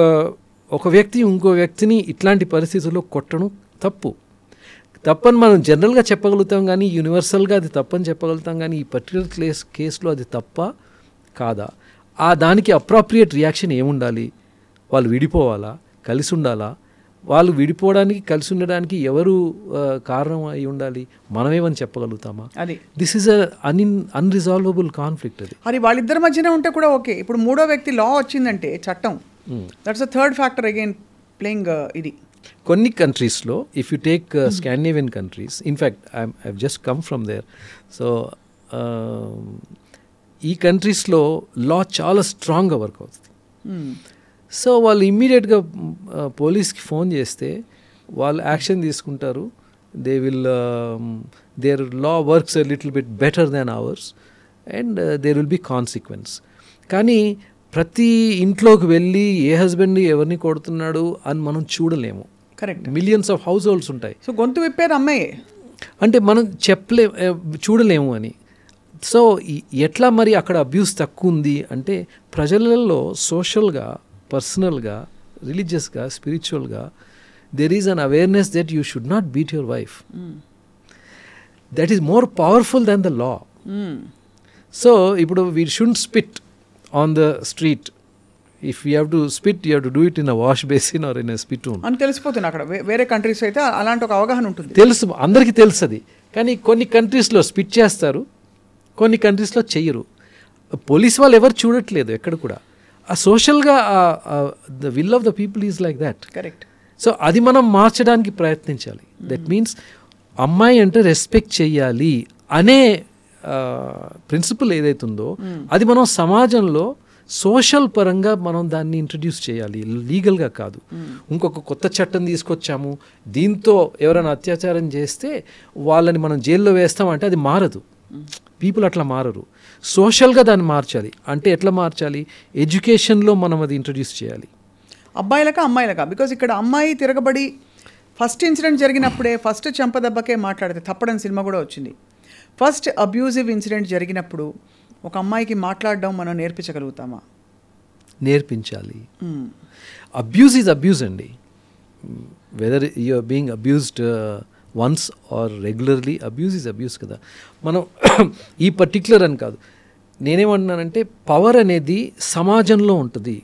ఒక వ్యక్తి ఇంకో వ్యక్తిని ఇట్లాంటి పరిస్థితుల్లో కొట్టడం తప్పు తప్పని మనం జనరల్గా చెప్పగలుగుతాం కానీ యూనివర్సల్గా అది తప్పని చెప్పగలుగుతాం కానీ ఈ పర్టికులర్ ప్లేస్ కేసులో అది తప్ప కాదా ఆ దానికి అప్రాప్రియేట్ రియాక్షన్ ఏముండాలి వాళ్ళు విడిపోవాలా కలిసి ఉండాలా వాళ్ళు విడిపోవడానికి కలిసి ఉండడానికి ఎవరు కారణం అయి ఉండాలి మనమేమని చెప్పగలుగుతామా అది this is an unresolvable conflict అది అది వాళ్ళిద్దరి మధ్యనే ఉంటే కూడా ఓకే ఇప్పుడు మూడో వ్యక్తి లా వచ్చిందంటే చట్టం that's a third factor again playing ఇది కొన్ని కంట్రీస్లో if you take Scandinavian countries in fact I just come from there so ఈ కంట్రీస్లో లా చాలా స్ట్రాంగ్గా వర్క్ అవుతుంది సో వాళ్ళు ఇమ్మీడియట్గా పోలీస్కి ఫోన్ చేస్తే వాళ్ళు యాక్షన్ తీసుకుంటారు they will their law works little bit better than ours and there will be consequence కానీ ప్రతి ఇంట్లోకి వెళ్ళి ఏ హస్బెండ్ ఎవరిని కొడుతున్నాడు అని మనం చూడలేము correct millions of households ఉంటాయి సో గొంతు విప్పేది అమ్మాయి అంటే మనం చెప్పలే చూడలేము అని సో ఎట్లా మరి అక్కడ అబ్యూస్ తక్కువ ఉంది అంటే ప్రజలలో సోషల్గా పర్సనల్గా రిలీజియస్గా స్పిరిచువల్గా there is an awareness that you should not beat your wife that is more powerful than the law so ఇప్పుడు we should spit on the street if you have to spit you have to do it in a wash basin or in spit అని తెలిసిపోతుంది అక్కడ వేరే countries అయితే అలాంటి ఒక అవగాహన ఉంటుంది తెలుసు అందరికీ తెలుసు అది కానీ కొన్ని కంట్రీస్లో స్పిట్ చేస్తారు కొన్ని కంట్రీస్లో చెయ్యరు పోలీస్ వాళ్ళు ఎవరు చూడట్లేదు ఎక్కడ కూడా ఆ సోషల్గా the will of the people is like that correct so అది మనం మార్చడానికి ప్రయత్నించాలి దట్ మీన్స్ అమ్మాయి అంటే రెస్పెక్ట్ చేయాలి అనే ప్రిన్సిపల్ ఏదైతుందో hmm. అది మనం సమాజంలో సోషల్ పరంగా మనం దాన్ని ఇంట్రడ్యూస్ చేయాలి లీగల్గా కాదు hmm. ఇంకొక కొత్త చట్టం తీసుకొచ్చాము దీంతో ఎవరైనా అత్యాచారం చేస్తే వాళ్ళని మనం జైల్లో వేస్తామంటే అది మారదు hmm. పీపుల్ అట్లా మారరు సోషల్గా దాన్ని మార్చాలి అంటే ఎట్లా మార్చాలి ఎడ్యుకేషన్లో మనం అది ఇంట్రడ్యూస్ చేయాలి అబ్బాయిలకా అమ్మాయిలకా బికాజ్ ఇక్కడ అమ్మాయి తిరగబడి ఫస్ట్ ఇన్సిడెంట్ జరిగినప్పుడే ఫస్ట్ చెంపదెబ్బకే మాట్లాడితే తప్పడం సినిమా కూడా వచ్చింది ఫస్ట్ అబ్యూజివ్ ఇన్సిడెంట్ జరిగినప్పుడు ఒక అమ్మాయికి మాట్లాడడం మనం నేర్పించగలుగుతామా నేర్పించాలి అబ్యూజ్ ఈజ్ అబ్యూజ్ అండి whether you're being abused uh, once or regularly abuse is abuse కదా మనం ఈ పర్టిక్యులర్ అని కాదు నేనేమంటున్నానంటే పవర్ అనేది సమాజంలో ఉంటుంది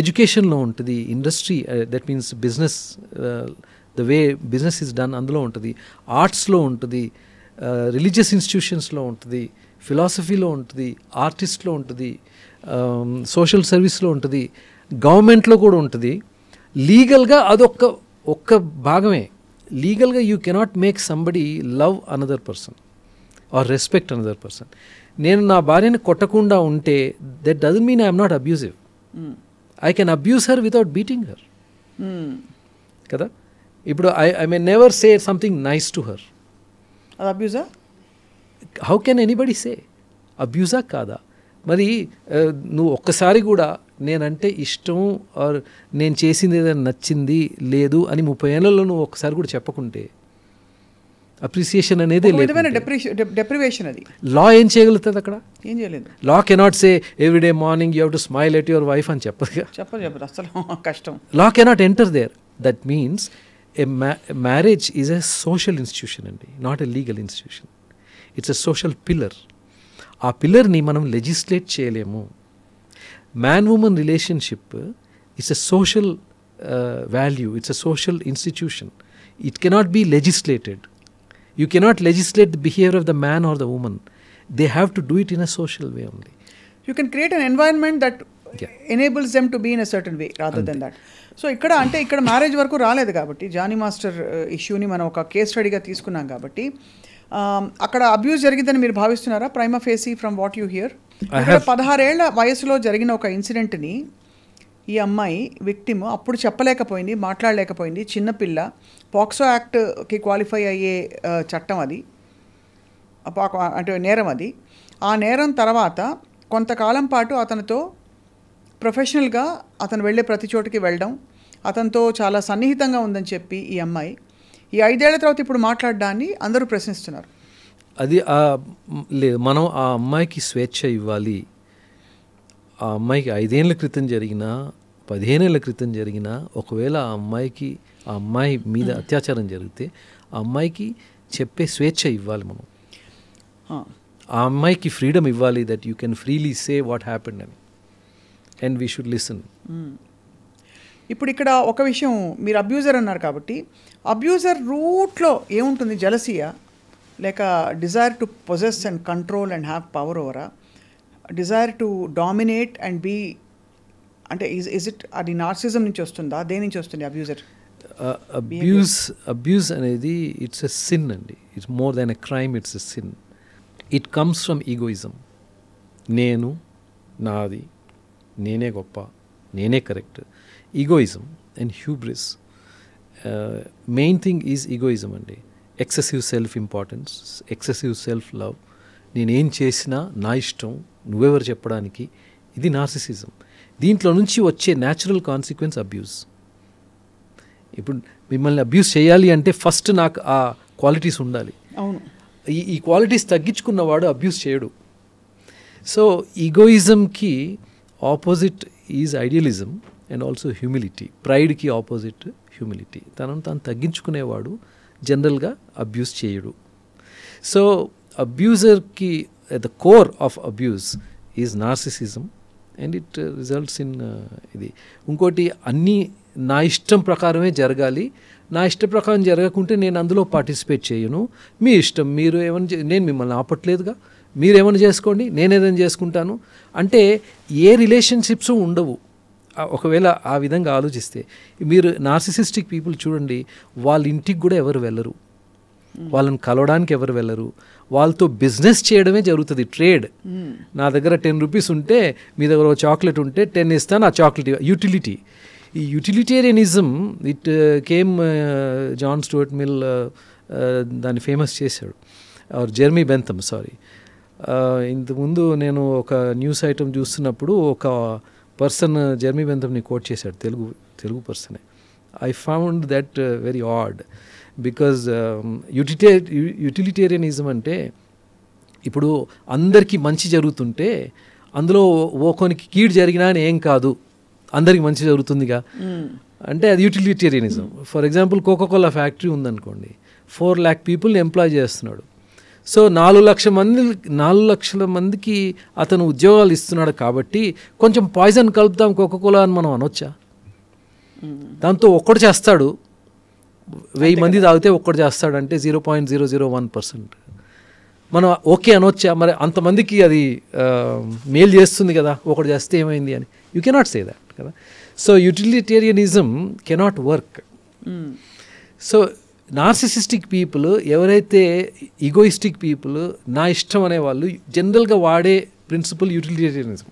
ఎడ్యుకేషన్లో ఉంటుంది industry that means business the way business is done అందులో ఉంటుంది ఆర్ట్స్లో ఉంటుంది రిలీజియస్ ఇన్స్టిట్యూషన్స్లో ఉంటుంది ఫిలాసఫీలో ఉంటుంది ఆర్టిస్ట్లో ఉంటుంది సోషల్ సర్వీస్లో ఉంటుంది గవర్నమెంట్లో కూడా ఉంటుంది లీగల్గా అదొక్క ఒక్క భాగమే లీగల్గా you cannot make somebody love another person or respect another person నేను నా భార్యని కొట్టకుండా ఉంటే that doesn't mean I'm not abusive I can abuse her without beating her కదా ఇప్పుడు I I may never say something nice to her అబ్యూజా how can anybody say అబ్యూజా కాదా మరి uh, నువ్వు ఒక్కసారి కూడా నేనంటే ఇష్టం ఆర్ నేను చేసింది ఏదైనా నచ్చింది లేదు అని ముప్పై ఏళ్ళలో నువ్వు ఒక్కసారి కూడా చెప్పకుంటే అప్రిసియేషన్ అనేది డెప్రివేషన్ అది లా ఏం చేయగలుగుతుంది అక్కడ ఏం చేయలేదు law cannot say everyday morning you have to smile at your wife అని చెప్పదు చెప్పదు చెప్పదు అసలు కష్టం law cannot enter there that means a marriage is a social institution అండి not a legal institution it's a social pillar ఆ పిల్లర్ని మనం లెజిస్లేట్ చేయలేము man woman relationship it's a social value it's a social institution it cannot be legislated you cannot legislate the behaviour of the man or the woman they have to do it in a social way only you can create an environment that enables them to be in a certain way rather than that so ఇక్కడ అంటే ఇక్కడ marriage వరకు రాలేదు కాబట్టి Johnny master ఇష్యూని మనం ఒక case స్టడీగా తీసుకున్నాం కాబట్టి అక్కడ అబ్యూస్ జరిగిందని మీరు భావిస్తున్నారా prima facie from what you hear పదహారేళ్ల వయసులో జరిగిన ఒక ఇన్సిడెంట్ని ఈ అమ్మాయి విక్టిమ్ అప్పుడు చెప్పలేకపోయింది మాట్లాడలేకపోయింది చిన్నపిల్ల పాక్సో యాక్ట్కి క్వాలిఫై అయ్యే చట్టం అది అంటే నేరం అది ఆ నేరం తర్వాత కొంతకాలం పాటు అతనితో ప్రొఫెషనల్గా అతను వెళ్ళే ప్రతి చోటుకి వెళ్ళడం అతనితో చాలా సన్నిహితంగా ఉందని చెప్పి ఈ అమ్మాయి ఈ ఐదేళ్ల తర్వాత ఇప్పుడు మాట్లాడడాన్ని అందరూ ప్రశ్నిస్తున్నారు అది లేదు మనం ఆ అమ్మాయికి స్వేచ్ఛ ఇవ్వాలి ఆ అమ్మాయికి ఐదేళ్ళ క్రితం జరిగినా పదిహేనేళ్ల క్రితం జరిగినా ఒకవేళ ఆ అమ్మాయికి ఆ అమ్మాయి మీద అత్యాచారం జరిగితే ఆ అమ్మాయికి చెప్పే స్వేచ్ఛ ఇవ్వాలి మనం ఆ అమ్మాయికి ఫ్రీడమ్ ఇవ్వాలి that you can freely say what happened అని అండ్ వీ షుడ్ లిసన్ ఇప్పుడు ఇక్కడ ఒక విషయం మీరు అబ్యూజర్ అన్నారు కాబట్టి అబ్యూజర్ రూట్లో ఏముంటుంది జలసియా లేక desire to possess and control and have power ఓవరా desire to dominate and be అంటే ఈజ్ ఇజ్ ఇట్ అది నార్సిజం నుంచి వస్తుందా దేని నుంచి వస్తుంది అబ్యూజర్ అబ్యూస్ అబ్యూస్ అనేది ఇట్స్ ఎ సిన్ అండి it's more than a crime it's a sin it comes from egoism నేను నాది నేనే గొప్ప నేనే correct egoism and hubris main thing is egoism అండి excessive self importance excessive self love నేనేం చేసినా నా ఇష్టం నువ్వెవరు చెప్పడానికి ఇది నార్సిసిజం దీంట్లో నుంచి వచ్చే న్యాచురల్ కాన్సిక్వెన్స్ అబ్యూస్ ఇప్పుడు మిమ్మల్ని అబ్యూస్ చేయాలి అంటే ఫస్ట్ నాకు ఆ క్వాలిటీస్ ఉండాలి అవును ఈ ఈ క్వాలిటీస్ తగ్గించుకున్నవాడు అబ్యూస్ చేయడు సో ఈగోయిజంకి opposite is idealism and also humility ప్రైడ్కి ఆపోజిట్ హ్యూమిలిటీ తనను తాను తగ్గించుకునేవాడు జనరల్గా అబ్యూస్ చేయడు సో అబ్యూజర్కి the core of abuse is narcissism and it results in ఇది ఇంకోటి అన్నీ నా ఇష్టం ప్రకారమే జరగాలి నా ఇష్ట ప్రకారం జరగకుంటే నేను అందులో పార్టిసిపేట్ చేయను మీ ఇష్టం మీరు ఏమైనా నేను మిమ్మల్ని ఆపట్లేదుగా మీరు ఏమైనా చేసుకోండి నేను ఏదైనా చేసుకుంటాను అంటే ఏ రిలేషన్షిప్స్ ఉండవు ఒకవేళ ఆ విధంగా ఆలోచిస్తే మీరు నార్సిసిస్టిక్ పీపుల్ చూడండి వాళ్ళ ఇంటికి కూడా ఎవరు వెళ్ళరు వాళ్ళని కలవడానికి ఎవరు వెళ్ళరు వాళ్ళతో బిజినెస్ చేయడమే జరుగుతుంది ట్రేడ్ hmm. నా దగ్గర టెన్ రూపీస్ ఉంటే మీ దగ్గర ఒక చాక్లెట్ ఉంటే టెన్ ఇస్తాను ఆ చాక్లెట్ యూటిలిటీ ఈ utilitarianism it came John Stuart Mill దాన్ని ఫేమస్ చేశాడు ఆర్ జెర్మీ బెంతమ్ సారీ ఇంతకుముందు నేను ఒక న్యూస్ ఐటమ్ చూస్తున్నప్పుడు ఒక పర్సన్ జెర్మీ బెంతమ్ని కోట్ చేశాడు తెలుగు తెలుగు పర్సనే I found that very odd because యూటిటే యూటిలిటేరియనిజం అంటే ఇప్పుడు అందరికీ మంచి జరుగుతుంటే అందులో ఓకోనికి కీడు జరిగినా అని ఏం కాదు అందరికి మంచి జరుగుతుందిగా hmm. అంటే అది utilitarianism for example Coca Cola factory ఉందనుకోండి ఫోర్ ల్యాక్ పీపుల్ని ఎంప్లాయ్ చేస్తున్నాడు సో నాలుగు లక్షల మంది నాలుగు లక్షల మందికి అతను ఉద్యోగాలు ఇస్తున్నాడు కాబట్టి కొంచెం పాయిజన్ కలుపుతాం కోకోకోలా అని మనం అనొచ్చా hmm. దాంతో ఒక్కడు చేస్తాడు వెయ్యి మంది తాగితే ఒక్కడు చేస్తాడంటే zero point zero zero one percent మనం ఓకే అనొచ్చా మరి అంతమందికి అది మేల్ చేస్తుంది కదా ఒకటి చేస్తే ఏమైంది అని యూ కెనాట్ సే దాట్ కదా so utilitarianism cannot work so narcissistic people ఎవరైతే ఈగోయిస్టిక్ పీపుల్ నా ఇష్టం అనేవాళ్ళు జనరల్గా వాడే ప్రిన్సిపల్ యూటిలిటేరియనిజం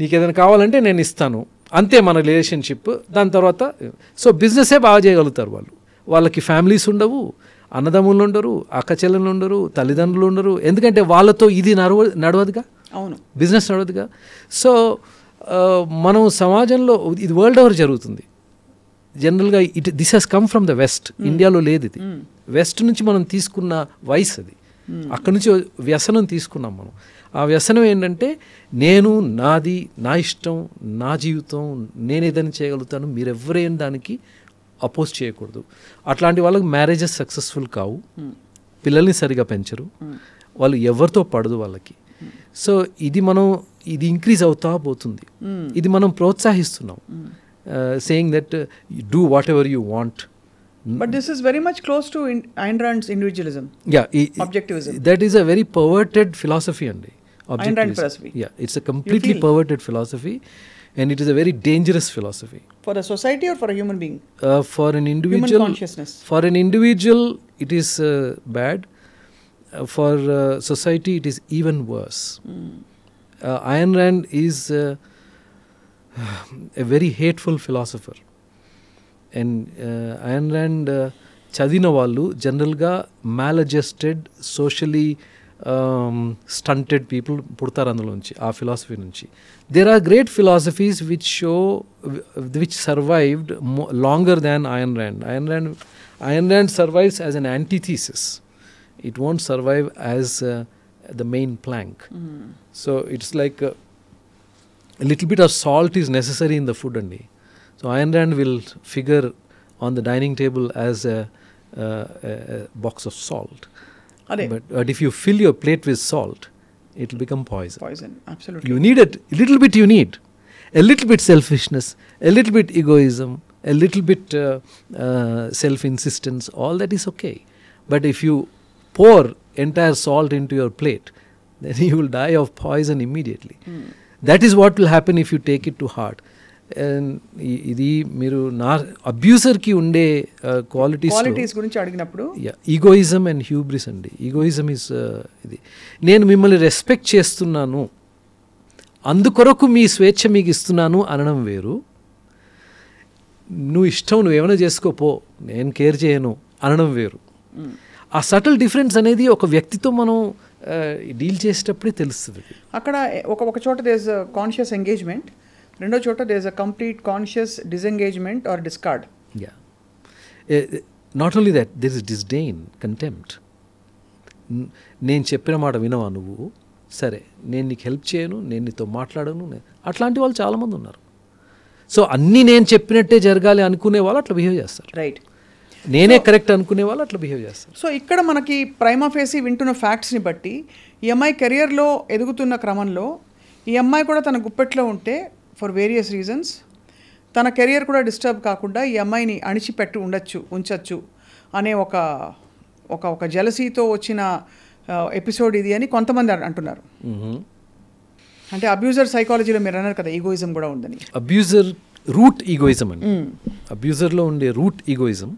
నీకు ఏదైనా కావాలంటే నేను ఇస్తాను అంతే మన రిలేషన్షిప్ దాని తర్వాత సో బిజినెసే బాగా చేయగలుగుతారు వాళ్ళు వాళ్ళకి ఫ్యామిలీస్ ఉండవు అన్నదమ్ములు ఉండరు అక్కచెల్లెలు ఉండరు తల్లిదండ్రులు ఉండరు ఎందుకంటే వాళ్ళతో ఇది నడవ నడవదుగా అవును బిజినెస్ నడవదుగా సో మనం సమాజంలో ఇది వరల్డ్ ఓవర్ జరుగుతుంది జనరల్గా it this has come from the west ఇండియాలో లేదు ఇది వెస్ట్ నుంచి మనం తీసుకున్న వయసు అది hmm. అక్కడి నుంచి వ్యసనం తీసుకున్నాం మనం ఆ వ్యసనం ఏంటంటే నేను నాది నా ఇష్టం నా జీవితం నేను ఏదైనా చేయగలుగుతాను మీరెవరైనా దానికి అపోజ్ చేయకూడదు అట్లాంటి వాళ్ళకి మ్యారేజెస్ సక్సెస్ఫుల్ కావు hmm. పిల్లల్ని సరిగా పెంచరు hmm. వాళ్ళు ఎవరితో పడదు వాళ్ళకి hmm. సో ఇది మనం ఇది ఇంక్రీజ్ అవుతా పోతుంది ఇది మనం ప్రోత్సహిస్తున్నాం saying that do whatever you want but this is very much close to individualism yeah that is a very perverted philosophy అండి objectivist. Ayn philosophy. Yeah, it's a completely perverted philosophy, and it is a very dangerous philosophy. For a society or for a human being? Uh, for an individual. Human consciousness. For an individual, it is uh, bad. Uh, for uh, society, it is even worse. Mm. Ayn Rand is uh, a very hateful philosopher. And Ayn Rand చదివిన వాళ్ళు జనరల్గా maladjusted socially stunted people పుడతారు అందులోంచి ఆ philosophy నుంచి there are great philosophies which show which survived longer than Ayn Rand Ayn Rand Ayn Rand survives as an antithesis it won't survive as the main plank so it's like little bit of salt is necessary in the food అండి so Ayn Rand will figure on the dining table as a box of salt but, but if you fill your plate with salt, it will become poison. Poison, absolutely. You need it. A little bit you need. A little bit selfishness, a little bit egoism, a little bit uh, uh, self insistence, all that is okay. But if you pour entire salt into your plate, then you will die of poison immediately. Mm. That is what will happen if you take it to heart. ఇది మీరు నా అబ్యూసర్కి ఉండే qualities qualities గురించి అడిగినప్పుడు egoism and హ్యూబ్రిస్ అండి egoism is uh, ఇది నేను మిమ్మల్ని రెస్పెక్ట్ చేస్తున్నాను అందుకొరకు మీ స్వేచ్ఛ మీకు ఇస్తున్నాను అనడం వేరు నువ్వు ఇష్టం నువ్వేమైనా చేసుకోపో నేను కేర్ చేయను అనడం వేరు hmm. ఆ సటిల్ డిఫరెన్స్ అనేది ఒక వ్యక్తితో మనం డీల్ uh, చేసేటప్పుడే తెలుస్తుంది అక్కడ ఒక ఒక చోట దేస్ కాన్షియస్ ఎంగేజ్మెంట్ రెండో చోట there's a complete conscious disengagement or discord yeah not only that this is disdain contempt నేను చెప్పిన మాట వినవా నువ్వు సరే నేను నీకు హెల్ప్ చేయను నేను నీతో మాట్లాడను అట్లాంటి వాళ్ళు చాలామంది ఉన్నారు సో అన్నీ నేను చెప్పినట్టే జరగాలి అనుకునే వాళ్ళు అట్లా బిహేవ్ చేస్తారు రైట్ నేనే కరెక్ట్ అనుకునే వాళ్ళు అట్లా బిహేవ్ చేస్తారు సో ఇక్కడ మనకి ప్రైమా ఏసీ వింటున్న ఫ్యాక్ట్స్ని బట్టి ఈ అమ్మాయి కెరియర్లో ఎదుగుతున్న క్రమంలో ఈ అమ్మాయి కూడా తన గుప్పెట్లో ఉంటే ఫర్ వేరియస్ రీజన్స్ తన కెరియర్ కూడా డిస్టర్బ్ కాకుండా ఈ అమ్మాయిని అణిచిపెట్టి ఉండొచ్చు ఉంచచ్చు అనే ఒక ఒక ఒక జలసీతో వచ్చిన ఎపిసోడ్ ఇది అని కొంతమంది అంటున్నారు అంటే అబ్యూజర్ సైకాలజీలో మీరు అన్నారు కదా ఈగోయిజం కూడా ఉందని అబ్యూజర్ రూట్ ఈగోయిజం అని అబ్యూజర్లో ఉండే రూట్ ఈగోయిజం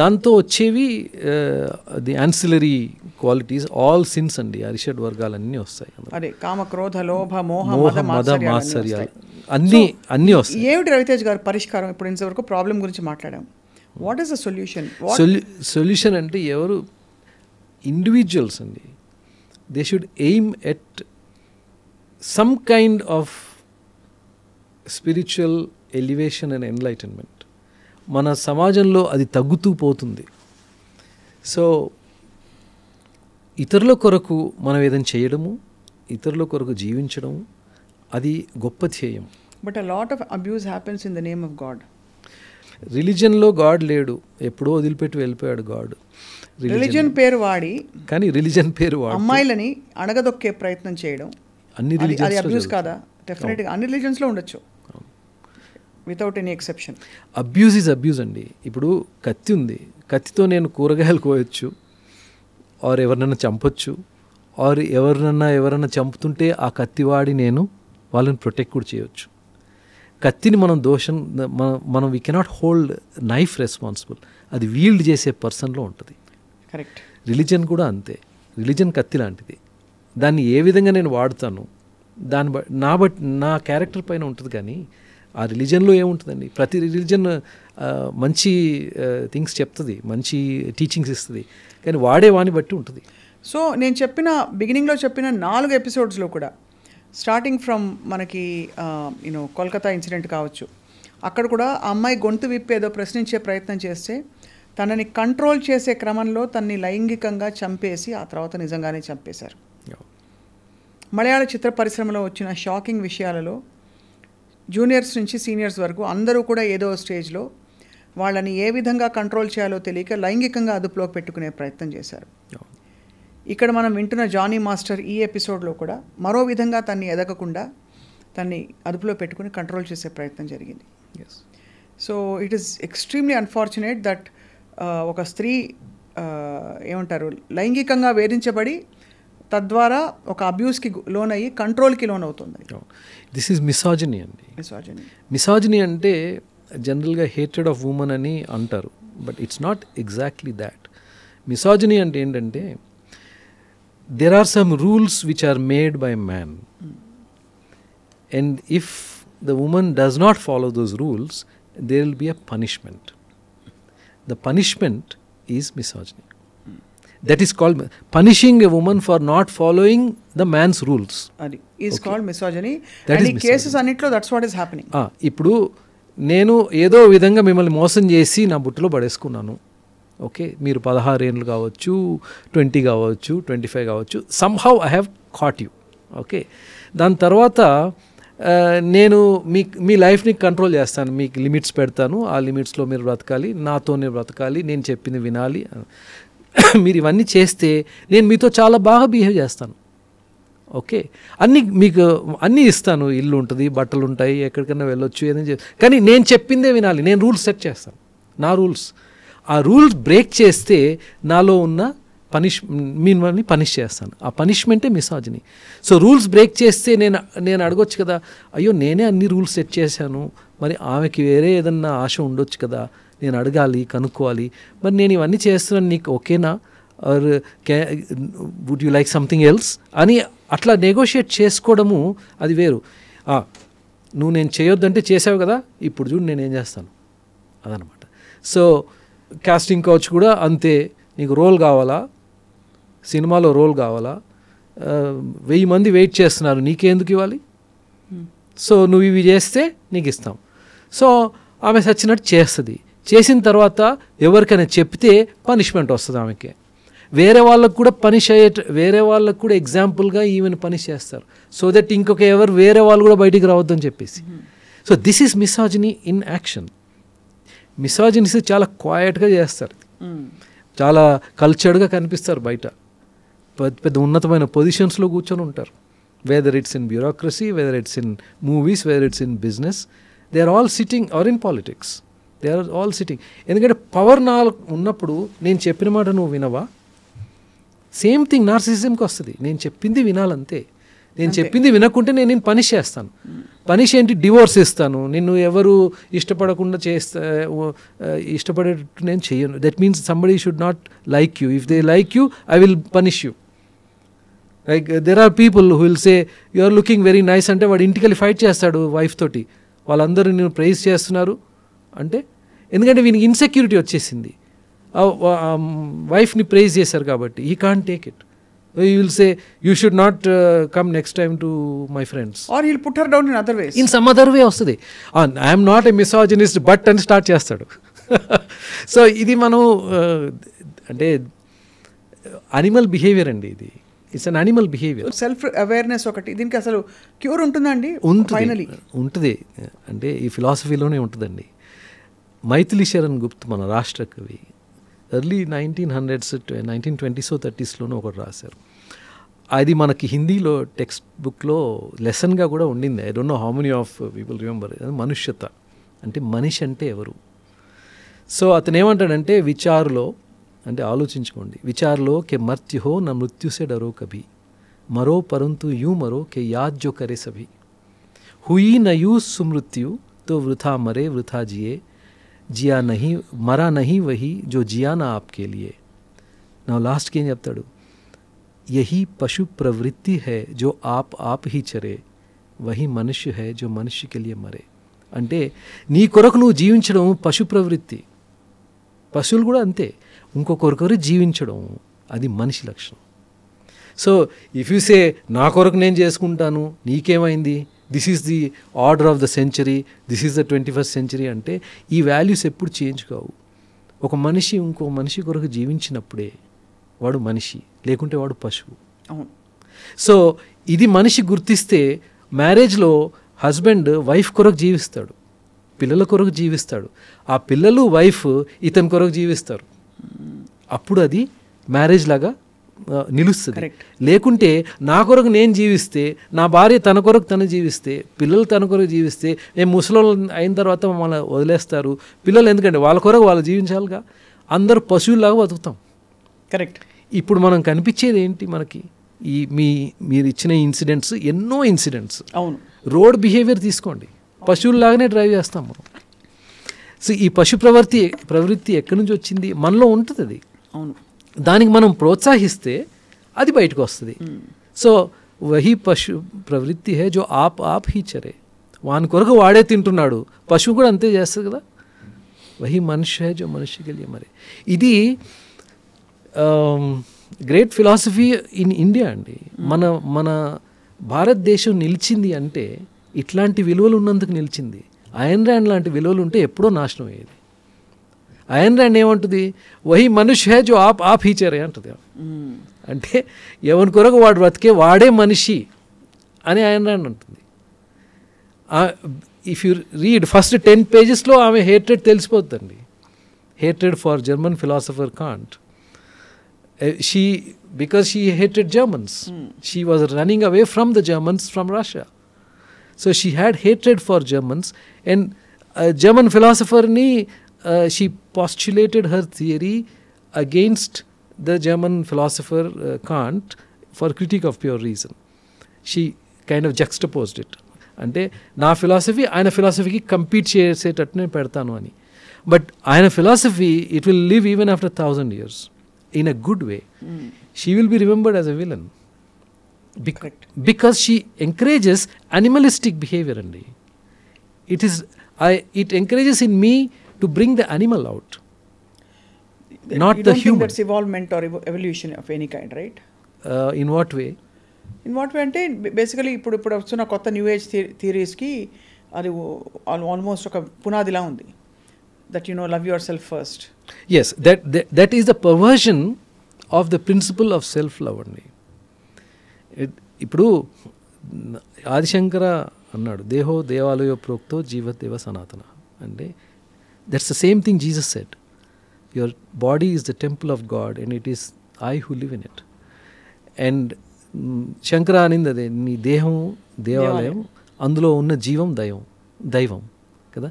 దాంతో వచ్చేవి the ancillary qualities all sins అండి అరిషడ్ వర్గాలన్నీ వస్తాయి అదే కామ క్రోధ లోభ మోహ మద మాత్సర్యాలు అన్నీ అన్నీ వస్తాయి ఏమిటి రవితేజ్ గారు పరిష్కారం ఇప్పుడు ఇంతవరకు ప్రాబ్లం గురించి మాట్లాడాం what is the solution solution అంటే ఎవరు ఇండివిజువల్స్ అండి they should aim at some kind of spiritual elevation and enlightenment మన సమాజంలో అది తగ్గుతూ పోతుంది సో ఇతరుల కొరకు మనం ఏదైనా చేయడము ఇతరుల కొరకు జీవించడం అది గొప్ప ధ్యేయం but a lot of abuse happens in the name of God రిలీజన్లో గాడ్ లేడు ఎప్పుడో వదిలిపెట్టి వెళ్ళిపోయాడు గాడ్ రిలీజన్ పేరు వాడి కానీ రిలీజన్ పేరు వాడి అమ్మాయిలని అణగదొక్కే ప్రయత్నం చేయడం అన్ని రిలీజన్స్ కాదా డెఫినెట్గా అన్ని రిలీజన్స్లో ఉండొచ్చు without any exception abuse is abuse అండి ఇప్పుడు కత్తి ఉంది కత్తితో నేను కూరగాయలు కోయొచ్చు ఆర్ ఎవరినైనా చంపొచ్చు ఆర్ ఎవరినన్నా ఎవరైనా చంపుతుంటే ఆ కత్తి వాడి నేను వాళ్ళని ప్రొటెక్ట్ కూడా చేయవచ్చు కత్తిని మనం దోషం మనం మనం we cannot hold knife responsible అది వీల్డ్ చేసే పర్సన్లో ఉంటుంది కరెక్ట్ రిలీజన్ కూడా అంతే రిలీజన్ కత్తి లాంటిది దాన్ని ఏ విధంగా నేను వాడుతాను దాన్ని నా బట్ నా క్యారెక్టర్ పైన ఉంటుంది కానీ ఆ రిలీజన్లో ఏముంటుందండి ప్రతి రిలీజన్ మంచి థింగ్స్ చెప్తుంది మంచి టీచింగ్స్ ఇస్తుంది కానీ వాడే వాని బట్టి ఉంటుంది సో నేను చెప్పిన బిగినింగ్లో చెప్పిన నాలుగు ఎపిసోడ్స్లో కూడా స్టార్టింగ్ ఫ్రమ్ మనకి యూనో కోల్కతా ఇన్సిడెంట్ కావచ్చు అక్కడ కూడా ఆ అమ్మాయి గొంతు విప్పి ఏదో ప్రశ్నించే ప్రయత్నం చేస్తే తనని కంట్రోల్ చేసే క్రమంలో తనని లైంగికంగా చంపేసి ఆ తర్వాత నిజంగానే చంపేశారు మలయాళ చిత్ర పరిశ్రమలో వచ్చిన షాకింగ్ విషయాలలో జూనియర్స్ నుంచి సీనియర్స్ వరకు అందరూ కూడా ఏదో స్టేజ్లో వాళ్ళని ఏ విధంగా కంట్రోల్ చేయాలో తెలియక లైంగికంగా అదుపులోకి పెట్టుకునే ప్రయత్నం చేశారు ఇక్కడ మనం వింటున్న జానీ మాస్టర్ ఈ ఎపిసోడ్లో కూడా మరో విధంగా తన్ని ఎదగకుండా తన్ని అదుపులో పెట్టుకుని కంట్రోల్ చేసే ప్రయత్నం జరిగింది so it is extremely unfortunate that ఒక స్త్రీ uh, ఏమంటారు లైంగికంగా వేధించబడి తద్వారా ఒక అబ్యూస్కి లోనయ్యి కంట్రోల్కి లోన్ అవుతుంది దిస్ ఈజ్ మిసాజినీ అండి మిసాజినీ అంటే జనరల్గా హేటెడ్ ఆఫ్ ఉమెన్ అని అంటారు but it's not exactly that misogyny అంటే ఏంటంటే there are some rules which are made by man and if the women does not follow those rules there will be a punishment the punishment is misogyny that is called punishing a women for not following the man's rules cases that's what is ఇప్పుడు నేను ఏదో విధంగా మిమ్మల్ని మోసం చేసి నా బుట్టలో పడేసుకున్నాను okay మీరు పదహారు ఏళ్ళు కావచ్చు ట్వంటీ కావచ్చు ట్వంటీ ఫైవ్ కావచ్చు somehow I have caught you okay దాని తర్వాత నేను మీ మీ లైఫ్ని కంట్రోల్ చేస్తాను మీకు లిమిట్స్ పెడతాను ఆ లిమిట్స్లో మీరు బ్రతకాలి నాతోనే బ్రతకాలి నేను చెప్పింది వినాలి మీరు ఇవన్నీ చేస్తే నేను మీతో చాలా బాగా బిహేవ్ చేస్తాను ఓకే అన్నీ మీకు అన్నీ ఇస్తాను ఇల్లు ఉంటుంది బట్టలు ఉంటాయి ఎక్కడికైనా వెళ్ళొచ్చు ఏదైనా కానీ నేను చెప్పిందే వినాలి నేను రూల్స్ సెట్ చేస్తాను నా రూల్స్ ఆ రూల్స్ బ్రేక్ చేస్తే నాలో ఉన్న పనిష్ మిమ్మల్ని పనిష్ చేస్తాను ఆ పనిష్మెంటే మిసాజ్ని సో రూల్స్ బ్రేక్ చేస్తే నేను నేను అడగొచ్చు కదా అయ్యో నేనే అన్ని రూల్స్ సెట్ చేశాను మరి ఆమెకి వేరే ఏదన్నా ఆశ ఉండొచ్చు కదా నేను అడగాలి కనుక్కోవాలి మరి నేను ఇవన్నీ చేస్తున్నాను నీకు ఓకేనా ఆర్ క్యా would you like something else అని అట్లా నెగోషియేట్ చేసుకోవడము అది వేరు నువ్వు నేను చేయొద్దంటే చేసావు కదా ఇప్పుడు చూడు నేను ఏం చేస్తాను అదనమాట సో కాస్టింగ్ కోచ్ కూడా అంతే నీకు రోల్ కావాలా సినిమాలో రోల్ కావాలా వెయ్యి మంది వెయిట్ చేస్తున్నారు ఎందుకు ఇవ్వాలి సో hmm. నువ్వు ఇవి చేస్తే నీకు ఇస్తాం సో ఆమె సచ్చినట్టు చేస్తుంది చేసిన తర్వాత ఎవరికైనా చెప్తే పనిష్మెంట్ వస్తుంది ఆమెకి వేరే వాళ్ళకు కూడా పనిష్ అయ్యే వేరే వాళ్ళకు కూడా ఎగ్జాంపుల్గా ఈమెన్ పని చేస్తారు సో దట్ ఇంకొక ఎవరు వేరే వాళ్ళు కూడా బయటికి రావద్దని చెప్పేసి so this is misogyny in action misogynists చాలా క్వాయట్గా చేస్తారు చాలా కల్చర్డ్గా కనిపిస్తారు బయట పెద్ద పెద్ద ఉన్నతమైన పొజిషన్స్లో కూర్చొని ఉంటారు whether it's in bureaucracy whether it's in movies whether it's in business they are all sitting or in politics they are all sitting ఎందుకంటే పవర్ నా ఉన్నప్పుడు నేను చెప్పిన మాట నువ్వు వినవా సేమ్ థింగ్ నార్సిజంకి వస్తుంది నేను చెప్పింది వినాలంతే నేను చెప్పింది వినకుంటే నేను నేను పనిష్ చేస్తాను పనిష్ ఏంటి డివోర్స్ ఇస్తాను నిన్ను ఎవరు ఇష్టపడకుండా చేస్తా ఇష్టపడేటట్టు నేను చెయ్యను that means somebody should not like you if they like you I will punish you like there are people who will say you are looking very nice అంటే వాడు ఇంటికెళ్ళి ఫైట్ చేస్తాడు వైఫ్ తోటి వాళ్ళందరూ నేను ప్రైజ్ చేస్తున్నారు అంటే ఎందుకంటే వీనికి ఇన్సెక్యూరిటీ వచ్చేసింది వైఫ్ని ప్రేజ్ చేశారు కాబట్టి ఈ can't take it you will say you should not come next time to my friends or will put her down in other way in some other way వస్తుంది I'm not a misogynist but అని start చేస్తాడు so ఇది మనం uh, అంటే animal behaviour అండి ఇది it's an animal behaviour self awareness ఒకటి దీనికి అసలు క్యూర్ ఉంటుందండి ఉంటుంది ఉంటుంది అంటే ఈ ఫిలాసఫీలోనే ఉంటుందండి మైథిలి శరణ్ గుప్త్ మన రాష్ట్ర కవి early nineteen hundreds nineteen twenties థర్టీస్లోనూ ఒకటి రాశారు అది మనకి హిందీలో టెక్స్ట్ బుక్లో లెసన్గా కూడా ఉండింది I don't know how many of people remember మనుష్యత అంటే మనిషి అంటే ఎవరు సో అతను ఏమంటాడంటే విచారులో అంటే ఆలోచించుకోండి విచారులో కె మర్త్యుహో నా మృత్యుసే డరో కభి మరో పరంతు యూ మరో కె యాద్ జో కరే సభి హుయి నయూస్ సుమృత్యు తో వృథా మరే వృథా జియే जिया नहीं मरा नहीं वही जो जिया ना आपके लिए नाउ लास्ट के अब तड़ू यही पशु प्रवृत्ति है जो आप आप ही चरे वही मनुष्य है जो मनुष्य के लिए मरे అంటే నీ కొరకు నువ్వు జీవించడం పశు ప్రవృత్తి పశువులు కూడా అంతే ఇంకొకరికొరు జీవించడం అది మనిషి లక్షణం సో ఇఫ్ యూ సే నా కొరకు నేను చేసుకుంటాను నీకేమైంది this is the order of the century this is the twenty first century అంటే ఈ వాల్యూస్ ఎప్పుడు చేంజ్ కావు ఒక మనిషి ఇంకో మనిషి కొరకు జీవించినప్పుడే వాడు మనిషి లేకుంటే వాడు పశువు సో ఇది మనిషి గుర్తిస్తే మ్యారేజ్లో హస్బెండ్ వైఫ్ కొరకు జీవిస్తాడు పిల్లల కొరకు జీవిస్తాడు ఆ పిల్లలు వైఫ్ ఇతని కొరకు జీవిస్తారు అప్పుడు అది మ్యారేజ్ లాగా నిలుస్తుంది లేకుంటే నా కొరకు నేను జీవిస్తే నా భార్య తన కొరకు తను జీవిస్తే పిల్లలు తన కొరకు జీవిస్తే మేము ముసలి అయిన తర్వాత మమ్మల్ని వదిలేస్తారు పిల్లలు ఎందుకంటే వాళ్ళ కొరకు వాళ్ళు జీవించాలిగా అందరూ పశువులాగా బతుకుతాం కరెక్ట్ ఇప్పుడు మనం కనిపించేది ఏంటి మనకి ఈ మీ మీరు ఇచ్చిన ఇన్సిడెంట్స్ ఎన్నో ఇన్సిడెంట్స్ అవును రోడ్ బిహేవియర్ తీసుకోండి పశువుల్లాగానే డ్రైవ్ చేస్తాం మనం సో ఈ పశు ప్రవృత్తి ప్రవృత్తి ఎక్కడి నుంచి వచ్చింది మనలో ఉంటుంది అది అవును దానికి మనం ప్రోత్సహిస్తే అది బయటకు వస్తుంది సో వహి పశు ప్రవృత్తి హే జో ఆప్ ఆప్ హీ చరే వాని కొరకు వాడే తింటున్నాడు పశువు కూడా అంతే చేస్తుంది కదా వహి మనిషి హే జో మనిషికి మరి ఇది గ్రేట్ ఫిలాసఫీ ఇన్ ఇండియా అండి మన మన భారతదేశం నిలిచింది అంటే ఇట్లాంటి విలువలు ఉన్నందుకు నిలిచింది అయన్ ర్యాండ్ లాంటి విలువలు ఉంటే ఎప్పుడో నాశనం అయ్యేది ఆయన రాండి ఏమంటుంది వహి మనుష్య హే జో ఆప్ ఆప్ హీచరే అంటుంది hmm. అంటే ఎవరి కొరకు వాడు బ్రతికే వాడే మనిషి అని ఆయన రాండి అంటుంది if you read first ten పేజెస్లో ఆమె హేట్రెడ్ తెలిసిపోతుందండి hatred for German philosopher Kant she because she hated Germans she was running away from the Germans from Russia so she had hatred for Germans and German ఫిలాసఫర్ని Uh, she postulated her theory against the German philosopher uh, Kant for critique of pure reason. She kind of juxtaposed it. And they, na philosophy, ayana philosophy ki compete se tatne perthanu ani. But ayana philosophy, it will live even after thousand years in a good way. Hmm. She will be remembered as a villain. because she encourages animalistic behavior only. it is I it encourages in me to bring the animal out not not the human. that's evolvement or ev- evolution of any kind, in what way అంటే basically ఇప్పుడు ఇప్పుడు వస్తున్న కొత్త new age థియరీస్కి అది almost ఒక పునాదిలా ఉంది that you know love yourself first yes that that is the perversion of the principle of self love అండి ఇప్పుడు ఆదిశంకర అన్నాడు దేహో దేవాలయ ప్రోక్తో దేవ సనాతన అంటే that's the same thing Jesus said your body is the temple of God and it is I who live in it and Shankara అనింది నీ దేహం దేవాలయం అందులో ఉన్న జీవం దైవం దైవం కదా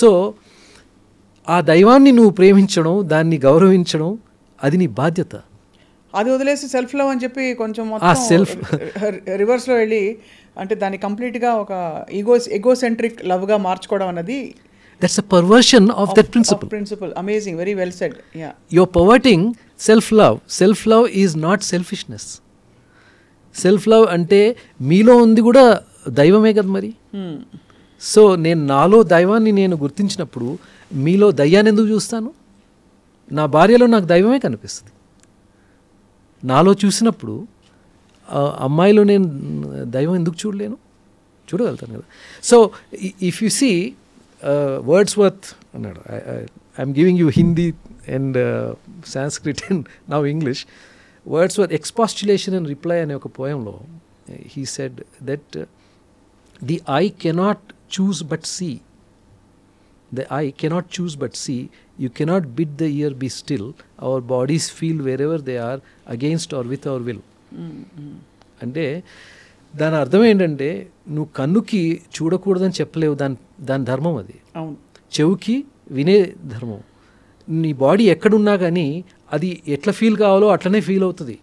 సో ఆ దైవాన్ని నువ్వు ప్రేమించడం దాన్ని గౌరవించడం అది నీ బాధ్యత అది వదిలేసి సెల్ఫ్ లవ్ అని చెప్పి కొంచెం ఆ సెల్ఫ్ రివర్స్లో వెళ్ళి అంటే దాన్ని కంప్లీట్గా ఒక ఈగో సెంట్రిక్ లవ్గా మార్చుకోవడం అన్నది that's a perversion of that principle principle amazing very well said your perverting self love self love is not selfishness self love అంటే మీలో ఉంది కూడా దైవమే కదా మరి సో నేను నాలో దైవాన్ని నేను గుర్తించినప్పుడు మీలో దయ్యాన్ని ఎందుకు చూస్తాను నా భార్యలో నాకు దైవమే కనిపిస్తుంది నాలో చూసినప్పుడు అమ్మాయిలో నేను దైవం ఎందుకు చూడలేను చూడగలుగుతాను కదా so if you see words uh, worth అన్నాడు I'm giving you Hindi and Sanskrit and now English words worth ఎక్స్పాస్చులేషన్ and reply అనే ఒక పోయంలో he said that the I cannot choose but see the I cannot choose but see you cannot bit the year B still our bodies feel wear ever they are against hour with our will అంటే దాని అర్థం ఏంటంటే నువ్వు కన్నుకి చూడకూడదని చెప్పలేవు దాని దాని ధర్మం అది అవును చెవుకి వినే ధర్మం నీ బాడీ ఎక్కడున్నా కానీ అది ఎట్లా ఫీల్ కావాలో అట్లనే ఫీల్ అవుతుంది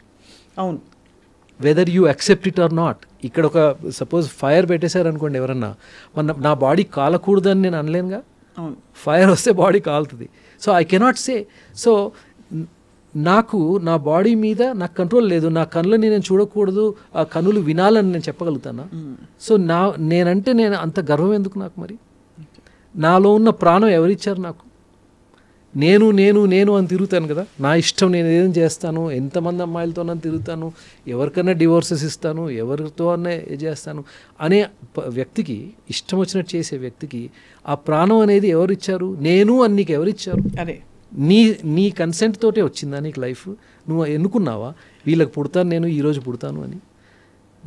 అవును whether you accept it or not ఇక్కడ ఒక సపోజ్ ఫైర్ పెట్టేశారనుకోండి ఎవరన్నా మన నా బాడీ కాలకూడదని నేను అనలేనుగా ఫైర్ వస్తే బాడీ కాలుతుంది so I cannot say so నాకు నా బాడీ మీద నాకు కంట్రోల్ లేదు నా కనులని నేను చూడకూడదు ఆ కనులు వినాలని నేను చెప్పగలుగుతాను సో నా నేనంటే నేను అంత గర్వం ఎందుకు నాకు మరి నాలో ఉన్న ప్రాణం ఎవరిచ్చారు నాకు నేను నేను నేను అని తిరుగుతాను కదా నా ఇష్టం నేను ఏం చేస్తాను ఎంతమంది అమ్మాయిలతో తిరుగుతాను ఎవరికైనా డివోర్సెస్ ఇస్తాను ఎవరితో అన్నా చేస్తాను అనే వ్యక్తికి ఇష్టం వచ్చినట్టు చేసే వ్యక్తికి ఆ ప్రాణం అనేది ఎవరిచ్చారు నేను అని నీకు ఎవరిచ్చారు అదే నీ నీ కన్సెంట్ తోటే వచ్చిందా నీకు లైఫ్ నువ్వు ఎన్నుకున్నావా వీళ్ళకి పుడతాను నేను ఈరోజు పుడతాను అని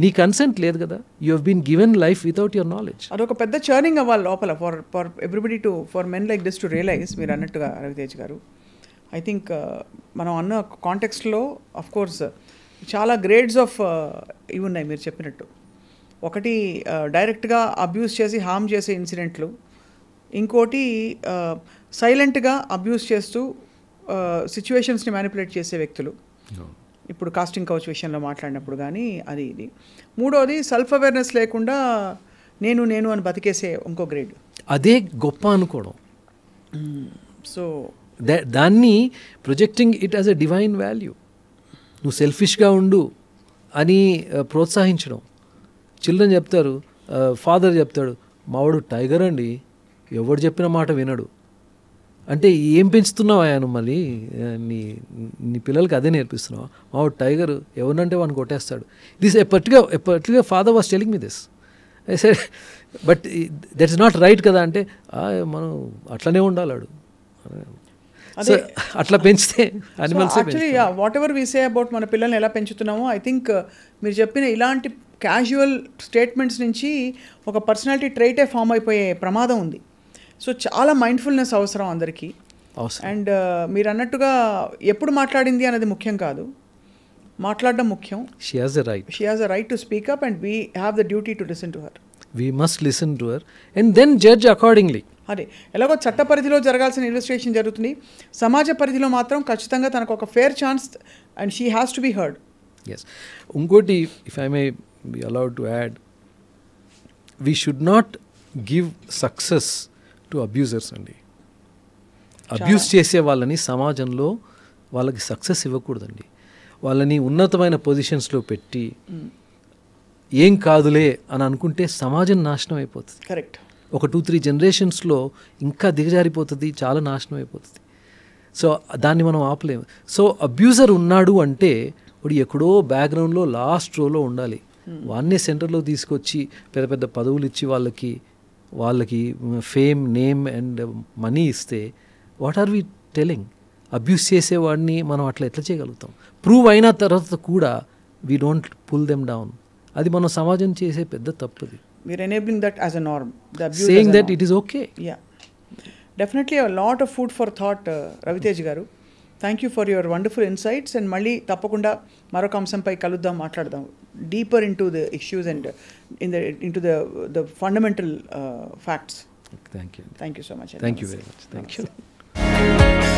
నీ కన్సెంట్ లేదు కదా you been given life without your knowledge అదొక పెద్ద చర్నింగ్ అవ్వాలి లోపల for for everybody to for men like this to realize మీరు అన్నట్టుగా రవితేజ్ గారు ఐ థింక్ uh, మనం అన్న కాంటెక్స్ట్లో అఫ్ కోర్స్ చాలా గ్రేడ్స్ ఆఫ్ uh, ఇవి ఉన్నాయి మీరు చెప్పినట్టు ఒకటి డైరెక్ట్గా uh, అబ్యూస్ చేసి హామ్ చేసే ఇన్సిడెంట్లు ఇంకోటి సైలెంట్గా అబ్యూస్ చేస్తూ సిచ్యువేషన్స్ని మ్యానిపులేట్ చేసే వ్యక్తులు ఇప్పుడు కాస్టింగ్ కౌచ్ విషయంలో మాట్లాడినప్పుడు కానీ అది ఇది మూడోది సెల్ఫ్ అవేర్నెస్ లేకుండా నేను నేను అని బతికేసే ఇంకో గ్రేడ్ అదే గొప్ప అనుకోవడం సో hmm. దాన్ని projecting it as a divine value నువ్వు సెల్ఫిష్గా ఉండు అని ప్రోత్సహించడం చిల్డ్రన్ చెప్తారు ఫాదర్ చెప్తాడు మావాడు టైగర్ అండి ఎవడు చెప్పిన మాట వినడు అంటే ఏం పెంచుతున్నావు ఆయన మళ్ళీ నీ నీ పిల్లలకి అదే నేర్పిస్తున్నావు మా టైగర్ ఎవరినంటే వాడిని కొట్టేస్తాడు దిస్ ఎప్పటిగా ఎప్పటిగా father was telling me this సరే but that is not right కదా అంటే మనం అట్లనే ఉండాలాడు అట్లా పెంచితే animals whatever we say about మన పిల్లల్ని ఎలా పెంచుతున్నామో ఐ థింక్ uh, మీరు చెప్పిన ఇలాంటి క్యాజువల్ స్టేట్మెంట్స్ నుంచి ఒక పర్సనాలిటీ ట్రైటే ఫామ్ అయిపోయే ప్రమాదం ఉంది సో చాలా మైండ్ఫుల్నెస్ అవసరం అందరికీ అండ్ uh, మీరు అన్నట్టుగా ఎప్పుడు మాట్లాడింది అనేది ముఖ్యం కాదు మాట్లాడడం ముఖ్యం she has right she has right to speak up and we have the duty to listen to her we must listen to her and then judge accordingly అదే ఎలాగో చట్ట పరిధిలో జరగాల్సిన ఇన్వెస్టిగేషన్ జరుగుతుంది సమాజ పరిధిలో మాత్రం ఖచ్చితంగా తనకు ఒక fair chance and she has to be heard yes ఇంకోటి if I may be allowed to add we should not give success to abusers అండి అబ్యూస్ చేసే వాళ్ళని సమాజంలో వాళ్ళకి సక్సెస్ ఇవ్వకూడదండి వాళ్ళని ఉన్నతమైన పొజిషన్స్లో పెట్టి ఏం కాదులే అని అనుకుంటే సమాజం నాశనం అయిపోతుంది కరెక్ట్ ఒక టూ త్రీ జనరేషన్స్లో ఇంకా దిగజారిపోతుంది చాలా నాశనం అయిపోతుంది సో దాన్ని మనం ఆపలేము సో అబ్యూజర్ ఉన్నాడు అంటే వాడు ఎక్కడో బ్యాక్గ్రౌండ్లో లాస్ట్ రోలో ఉండాలి వాన్నే సెంటర్లో తీసుకొచ్చి పెద్ద పెద్ద పదవులు ఇచ్చి వాళ్ళకి వాళ్ళకి ఫేమ్ నేమ్ అండ్ మనీ ఇస్తే what are we telling abuse చేసేవాడిని మనం అట్లా ఎట్లా చేయగలుగుతాం ప్రూవ్ అయిన తర్వాత కూడా we don't pull them down అది మనం సమాజం చేసే పెద్ద తప్పుది that saying that it is okay yeah definitely lot of food for thought Ravitej గారు thank you for your wonderful insights and మళ్ళీ తప్పకుండా మరొక అంశంపై కలుద్దాం మాట్లాడదాం deeper into the issues and in the in into the the fundamental facts thank you thank you so much thank you very much thank you